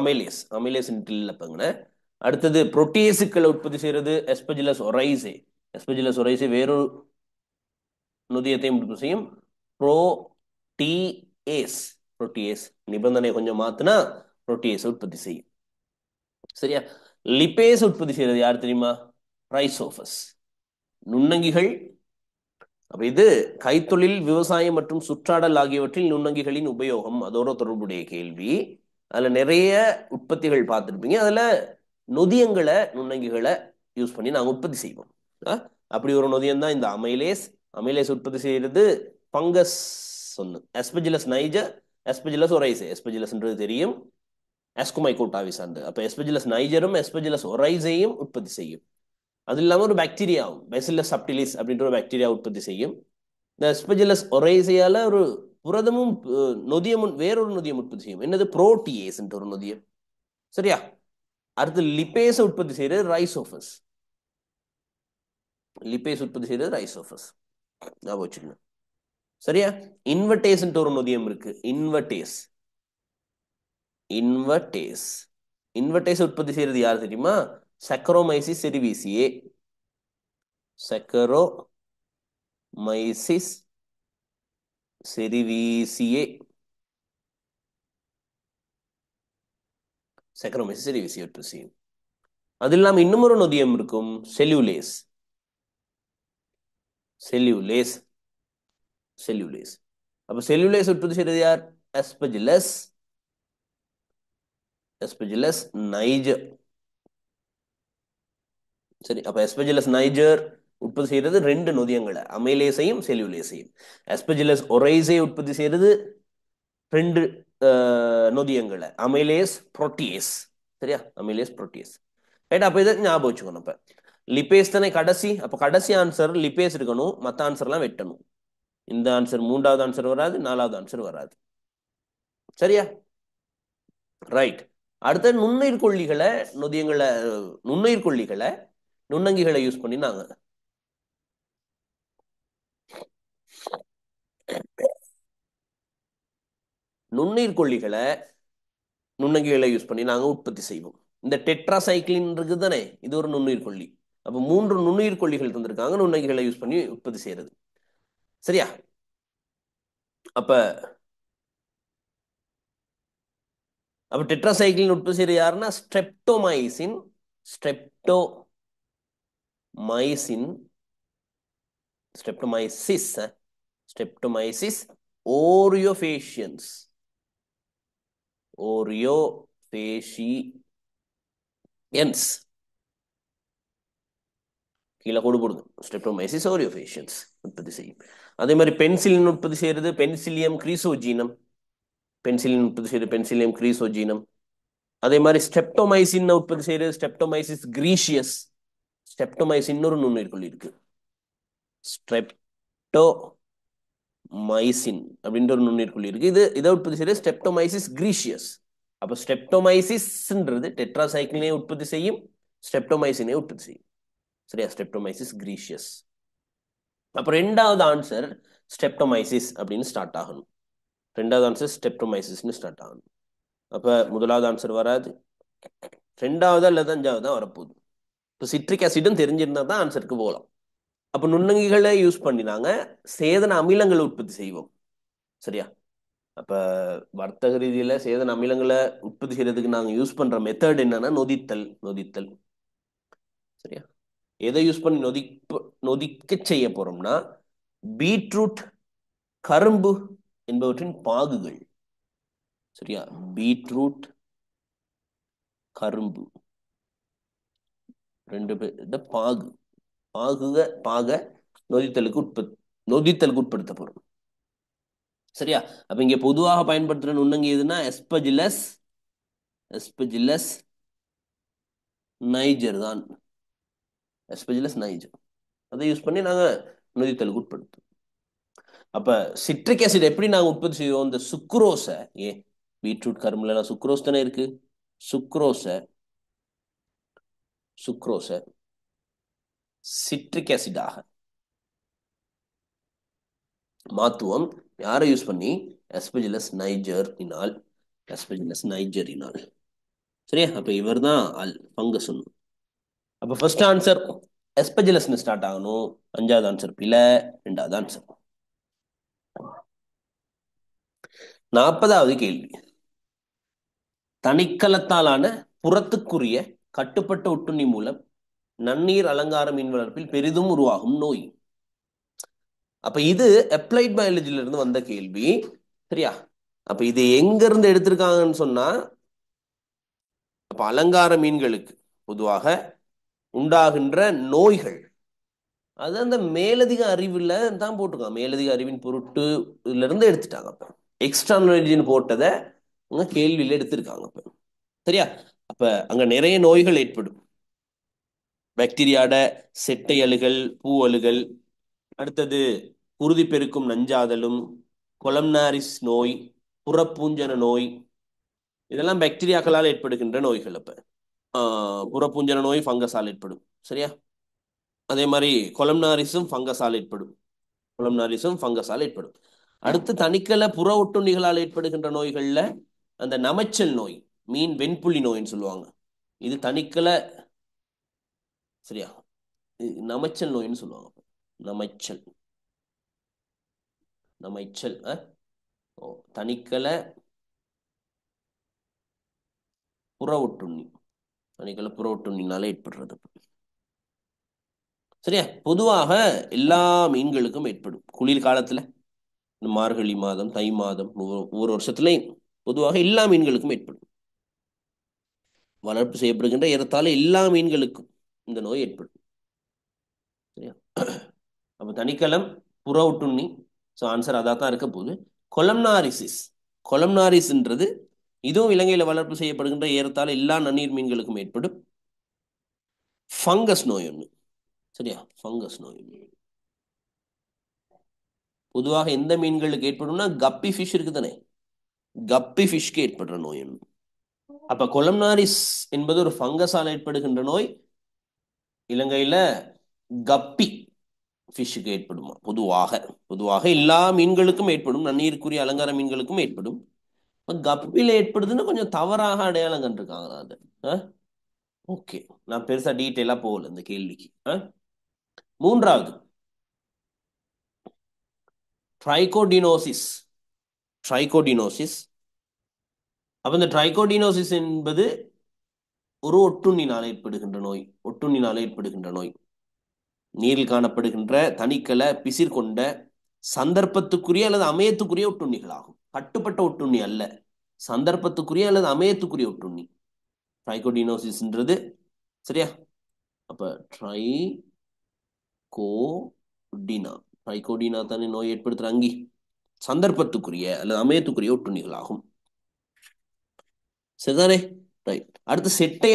அமேலியஸ் அமேலியஸ் பங்குன அடுத்தது புரோட்டீசுக்களை உற்பத்தி செய்யறது எஸ்பெஜிலஸ் ஒரைசே எஸ்பெஜிலஸ் ஒரைசே வேறொரு நுதியத்தையும் உற்பத்தி செய்யும் புரோட்டீஸ் புரோட்டீஸ் நிபந்தனை கொஞ்சம் மாத்தினா புரோட்டீஸ் உற்பத்தி செய்யும் சரியா லிபேஸ் உற்பத்தி செய்யறது யார் தெரியுமா ரைசோஃபஸ் நுண்ணங்கிகள் அப்ப இது கைத்தொழில் விவசாயம் மற்றும் சுற்றாடல் ஆகியவற்றில் நுண்ணங்கிகளின் உபயோகம் அதோட தொடர்புடைய கேள்வி அதுல நிறைய உற்பத்திகள் பார்த்துருப்பீங்க அதுல நொதியங்களை நுண்ணங்கிகளை யூஸ் பண்ணி நாங்கள் உற்பத்தி செய்வோம் அப்படி ஒரு நொதியம் தான் இந்த அமைலேஸ் அமைலேஸ் உற்பத்தி செய்யறது பங்கஸ் ஒன்று எஸ்பெஜிலஸ் நைஜர் எஸ்பெஜிலஸ் ஒரைசே எஸ்பெஜிலஸ்ன்றது தெரியும் ஆஸ்குமைகோட்டாவி சார்ந்து அப்போ எஸ்பெஜிலஸ் நைஜரும் எஸ்பெஜிலஸ் ஒரைஸையும் உற்பத்தி செய்யும் அது இல்லாமல் ஒரு பாக்டீரியாவும் பெசிலஸ் அப்டிலிஸ் அப்படின்ற ஒரு பாக்டீரியா உற்பத்தி செய்யும் இந்த எஸ்பெஜிலஸ் ஒரைசையால் ஒரு புரதமும் நொதியமும் வேறொரு நொதியம் உற்பத்தி செய்யும் என்னது புரோட்டியேஸ்ன்ற ஒரு நொதியம் சரியா அடுத்து லிபேஸ் உற்பத்தி செய்யறது ரைசோஃபஸ் லிபேஸ் உற்பத்தி செய்யறது ரைசோஃபஸ் ஞாபகம் வச்சுக்கணும் சரியா இன்வர்டேஸ்ன்ற ஒரு நொதியம் இருக்கு இன்வெர்டேஸ் இன்வர்டேஸ் இன்வர்டேஸ் உற்பத்தி செய்யறது யார் தெரியுமா சக்கரோமைசிஸ் செரிவீசியே சக்கரோ மைசிஸ் செரிவீசியே சக்கரோமைசிஸ் செரிவீசியை உற்பத்தி செய்யும் அது இல்லாமல் இன்னும் ஒரு நொதியம் இருக்கும் செல்யூலேஸ் செல்யூலேஸ் செல்யூலேஸ் அப்போ செல்யூலேஸ் உற்பத்தி செய்யறது யார் அஸ்பஜிலஸ் எஸ்பிஜிலஸ் நைஜர் சரி அப்ப எஸ்பிஜிலஸ் நைஜர் உற்பத்தி செய்யறது ரெண்டு நொதியங்களை அமைலேசையும் செல்யுலேசையும் எஸ்பிஜிலஸ் ஒரைசை உற்பத்தி செய்யறது ரெண்டு நொதியங்களை அமைலேஸ் புரோட்டியஸ் சரியா அமைலேஸ் புரோட்டியஸ் ரைட்டா அப்ப இதை ஞாபகம் வச்சுக்கணும் இப்ப லிபேஸ் தானே கடைசி அப்ப கடைசி ஆன்சர் லிபேஸ் இருக்கணும் மற்ற ஆன்சர்லாம் வெட்டணும் இந்த ஆன்சர் மூன்றாவது ஆன்சர் வராது நாலாவது ஆன்சர் வராது சரியா ரைட் அடுத்த நுண்ணுயிர் கொல்லிகளை நொதியங்களை நுண்ணுயிர் கொல்லிகளை நுண்ணங்கிகளை யூஸ் பண்ணினாங்க நுண்ணுயிர் கொல்லிகளை நுண்ணங்கிகளை யூஸ் பண்ணி நாங்கள் உற்பத்தி செய்வோம் இந்த டெட்ரா சைக்கிளின் இருக்குது தானே இது ஒரு நுண்ணுயிர் கொல்லி அப்போ மூன்று நுண்ணுயிர் கொல்லிகள் தந்திருக்காங்க நுண்ணங்கிகளை யூஸ் பண்ணி உற்பத்தி செய்யறது சரியா அப்போ அப்போ டெட்ராசைக்கிளின் உட்பசிறு யாருன்னா streptomycin streptomycin Streptomyces Streptomyces aureofaciens aureofaciens கீழே கொடு போடுங்க ஸ்ட்ரெப்டோமைசிஸ் ஓரியோஃபேஷியன்ஸ் உற்பத்தி செய்யும் அதே மாதிரி பென்சிலின் உற்பத்தி செய்யறது பென்சிலியம் கிரிசோஜீனம் பென்சிலின் உற்பத்தி செய்கிற பென்சிலியம் கிரீசோஜீனம் அதே மாதிரி ஸ்டெப்டோமைசின் உற்பத்தி செய்யறது ஸ்டெப்டோமைசிஸ் கிரீஷியஸ் ஸ்டெப்டோமைசின் ஒரு நுண்ணுயிர்கொல்லி இருக்கு ஸ்டெப்டோ மைசின் அப்படின்ற ஒரு நுண்ணுயிர்கொல்லி இருக்கு இது இதை உற்பத்தி செய்யறது ஸ்டெப்டோமைசிஸ் கிரீஷியஸ் அப்போ ஸ்டெப்டோமைசிஸ்ன்றது டெட்ராசைக்கிளினை உற்பத்தி செய்யும் ஸ்டெப்டோமைசினே உற்பத்தி செய்யும் சரியா ஸ்டெப்டோமைசிஸ் கிரீஷியஸ் அப்புறம் ரெண்டாவது ஆன்சர் ஸ்டெப்டோமைசிஸ் அப்படின்னு ஸ்டார்ட் ஆகணும் ரெண்டாவது ஆன்சர் ஸ்டெப்டோமைசிஸ்னு ஸ்டார்ட் ஆகும் அப்போ முதலாவது ஆன்சர் வராது ரெண்டாவது அல்லது அஞ்சாவது தான் வரப்போகுது இப்போ சிட்ரிக் ஆசிடும் தெரிஞ்சிருந்தா தான் ஆன்சருக்கு போகலாம் அப்போ நுண்ணங்கிகளை யூஸ் பண்ணினாங்க சேதன அமிலங்களை உற்பத்தி செய்வோம் சரியா அப்போ வர்த்தக ரீதியில் சேதன அமிலங்களை உற்பத்தி செய்யறதுக்கு நாங்கள் யூஸ் பண்ணுற மெத்தட் என்னன்னா நொதித்தல் நொதித்தல் சரியா எதை யூஸ் பண்ணி நொதி நொதிக்க செய்ய போகிறோம்னா பீட்ரூட் கரும்பு என்பவற்றின் பாகுகள் சரியா பீட்ரூட் கரும்பு ரெண்டு பேர் பாகு பாகுக பாக நொதித்தலுக்கு உட்பத் நொதித்தலுக்கு உட்படுத்தப்படும் சரியா அப்ப இங்க பொதுவாக பயன்படுத்துற நுண்ணங்கி எதுனா எஸ்பஜிலஸ் எஸ்பஜிலஸ் நைஜர் தான் எஸ்பஜிலஸ் நைஜர் அதை யூஸ் பண்ணி நாங்கள் நொதித்தலுக்கு உட்படுத்தோம் அப்போ சிட்ரிக் ஆசிட் எப்படி நாங்கள் உற்பத்தி செய்வோம் இந்த சுக்ரோஸை ஏ பீட்ரூட் கரும்புலாம் சுக்ரோஸ் தானே இருக்கு சுக்ரோஸை சுக்ரோஸை சிட்ரிக் ஆசிடாக மாத்துவம் யாரை யூஸ் பண்ணி எஸ்பெஜிலஸ் நைஜர் இனால் எஸ்பெஜிலஸ் நைஜர் இனால் சரியா அப்போ இவர் தான் அல் ஃபங்கஸ் அப்போ ஃபர்ஸ்ட் ஆன்சர் எஸ்பெஜிலஸ்னு ஸ்டார்ட் ஆகணும் அஞ்சாவது ஆன்சர் பிள ரெண்டாவது ஆன்சர் நாற்பதாவது கேள்வி தனிக்கலத்தாலான புறத்துக்குரிய கட்டுப்பட்ட ஒட்டுண்ணி மூலம் நன்னீர் அலங்கார மீன் வளர்ப்பில் பெரிதும் உருவாகும் நோய் அப்ப இது அப்ளைட் பயாலஜில இருந்து வந்த கேள்வி சரியா அப்ப இது எங்க இருந்து எடுத்திருக்காங்கன்னு சொன்னா அப்ப அலங்கார மீன்களுக்கு பொதுவாக உண்டாகின்ற நோய்கள் அது அந்த மேலதிக அறிவுல தான் போட்டிருக்காங்க மேலதிக அறிவின் பொருட்டுல இருந்து எடுத்துட்டாங்க அப்ப எக்ஸ்டர்னல் ரெலிஜின் போட்டதை அவங்க கேள்வியில் எடுத்திருக்காங்க இப்போ சரியா அப்போ அங்கே நிறைய நோய்கள் ஏற்படும் பாக்டீரியாட செட்டை அழுகல் பூ அழுகல் அடுத்தது குருதி பெருக்கும் நஞ்சாதலும் கொலம்னாரிஸ் நோய் புறப்பூஞ்சன நோய் இதெல்லாம் பாக்டீரியாக்களால் ஏற்படுகின்ற நோய்கள் அப்போ புறப்பூஞ்சன நோய் ஃபங்கஸால் ஏற்படும் சரியா அதே மாதிரி கொலம்னாரிஸும் ஃபங்கஸால் ஏற்படும் கொலம்னாரிஸும் ஃபங்கஸால் ஏற்படும் அடுத்து தனிக்கல புற ஒட்டுண்ணிகளால் ஏற்படுகின்ற நோய்களில் அந்த நமைச்சல் நோய் மீன் வெண்புள்ளி நோய்னு சொல்லுவாங்க இது தனிக்கல சரியா நமைச்சல் நோய்னு சொல்லுவாங்க நமைச்சல் நமைச்சல் ஓ தனிக்கல புற ஒட்டுண்ணி தனிக்கல புற ஒட்டுண்ணினால ஏற்படுறது சரியா பொதுவாக எல்லா மீன்களுக்கும் ஏற்படும் குளிர் காலத்துல மார்கழி மாதம் தை மாதம் ஒவ்வொரு வருஷத்துலையும் பொதுவாக எல்லா மீன்களுக்கும் ஏற்படும் வளர்ப்பு செய்யப்படுகின்ற ஏறத்தாழ எல்லா மீன்களுக்கும் இந்த நோய் ஏற்படும் சரியா அப்போ தனிக்கலம் புற ஒட்டுண்ணி ஸோ ஆன்சர் அதாக தான் இருக்க போகுது கொலம்னாரிசிஸ் கொலம்னாரிஸ்ன்றது இதுவும் இலங்கையில் வளர்ப்பு செய்யப்படுகின்ற ஏறத்தால் எல்லா நன்னீர் மீன்களுக்கும் ஏற்படும் ஃபங்கஸ் நோய் ஒன்று சரியா ஃபங்கஸ் நோய் ஒன்று பொதுவாக எந்த மீன்களுக்கு ஏற்படும்னா கப்பி ஃபிஷ் இருக்கு தானே கப்பி ஃபிஷ்க்கு ஏற்படுற நோய் அப்ப கொலம்னாரிஸ் என்பது ஒரு ஃபங்கஸால் ஏற்படுகின்ற நோய் இலங்கையில கப்பி ஃபிஷ்ஷுக்கு ஏற்படுமா பொதுவாக பொதுவாக எல்லா மீன்களுக்கும் ஏற்படும் நன்னீருக்குரிய அலங்கார மீன்களுக்கும் ஏற்படும் இப்போ கப்பியில் ஏற்படுதுன்னு கொஞ்சம் தவறாக அடையாளம் கண்டிருக்காங்க அது ஓகே நான் பெருசாக டீட்டெயிலாக போகல இந்த கேள்விக்கு மூன்றாவது ட்ரைகோடினோசிஸ் ட்ரைகோடினோசிஸ் அப்போ இந்த ட்ரைகோடினோசிஸ் என்பது ஒரு ஒட்டுண்ணினால் ஏற்படுகின்ற நோய் ஒட்டுண்ணினால் ஏற்படுகின்ற நோய் நீரில் காணப்படுகின்ற தனிக்கலை பிசிர் கொண்ட சந்தர்ப்பத்துக்குரிய அல்லது அமயத்துக்குரிய ஒட்டுண்ணிகளாகும் கட்டுப்பட்ட ஒட்டுண்ணி அல்ல சந்தர்ப்பத்துக்குரிய அல்லது அமையத்துக்குரிய ஒட்டுண்ணி ட்ரைகோடினோசிஸ்ன்றது சரியா அப்போ ட்ரை கோடினா பைகோடினா தானே நோய் ஏற்படுத்துற அங்கி சந்தர்ப்பத்துக்குரிய அல்லது அமையத்துக்குரிய ஆகும் சரிதானே ரைட் அடுத்து செட்டை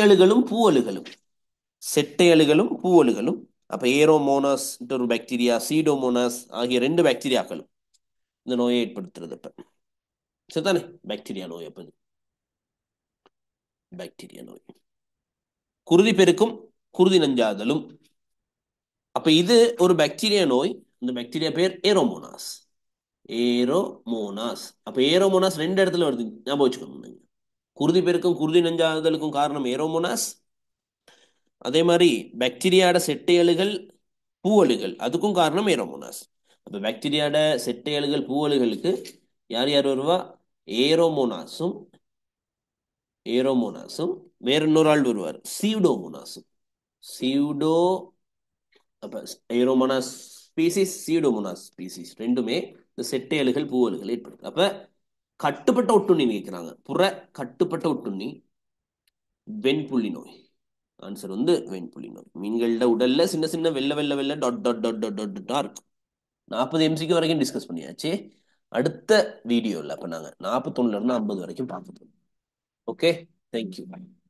பூவலுகளும் பூ பூவலுகளும் அப்ப ஏரோமோனாஸ் ஒரு பாக்டீரியா சீடோமோனாஸ் ஆகிய ரெண்டு பாக்டீரியாக்களும் இந்த நோயை ஏற்படுத்துறது அப்ப சரிதானே பாக்டீரியா நோய் அப்ப பாக்டீரியா நோய் குருதி பெருக்கும் குருதி நஞ்சாதலும் அப்ப இது ஒரு பாக்டீரியா நோய் இந்த பாக்டீரியா பேர் ஏரோமோனாஸ் ஏரோமோனாஸ் அப்போ ஏரோமோனாஸ் ரெண்டு இடத்துல வருது ஞாபகம் வச்சுக்கணும் நீங்கள் குருதி பெருக்கும் குருதி நஞ்சாதலுக்கும் காரணம் ஏரோமோனாஸ் அதே மாதிரி பாக்டீரியாட செட்டையலுகள் பூவலுகள் அதுக்கும் காரணம் ஏரோமோனாஸ் அப்போ பாக்டீரியாட செட்டையல்கள் பூவலுகளுக்கு யார் யார் வருவா ஏரோமோனாஸும் ஏரோமோனாஸும் வேற இன்னொரு ஆள் வருவார் சீவ்டோமோனாஸும் சீவ்டோ அப்போ ஏரோமோனாஸ் ஸ்பீசிஸ் சீடோமோனாஸ் ஸ்பீசிஸ் ரெண்டுமே இந்த செட்டையல்கள் பூவல்கள் ஏற்படுது அப்போ கட்டுப்பட்ட ஒட்டுண்ணி கேட்குறாங்க புற கட்டுப்பட்ட ஒட்டுண்ணி வெண்புள்ளி நோய் ஆன்சர் வந்து வெண்புள்ளி நோய் மீன்களோட உடல்ல சின்ன சின்ன வெள்ள வெள்ள வெள்ள dot dot dot dot dot டாட்டாக இருக்கும் நாற்பது எம்சிக்கு வரைக்கும் டிஸ்கஸ் பண்ணியாச்சு அடுத்த வீடியோவில் அப்போ நாங்கள் நாற்பத்தொன்னுலேருந்து ஐம்பது வரைக்கும் பார்க்க போகிறோம் ஓகே தேங்க்யூ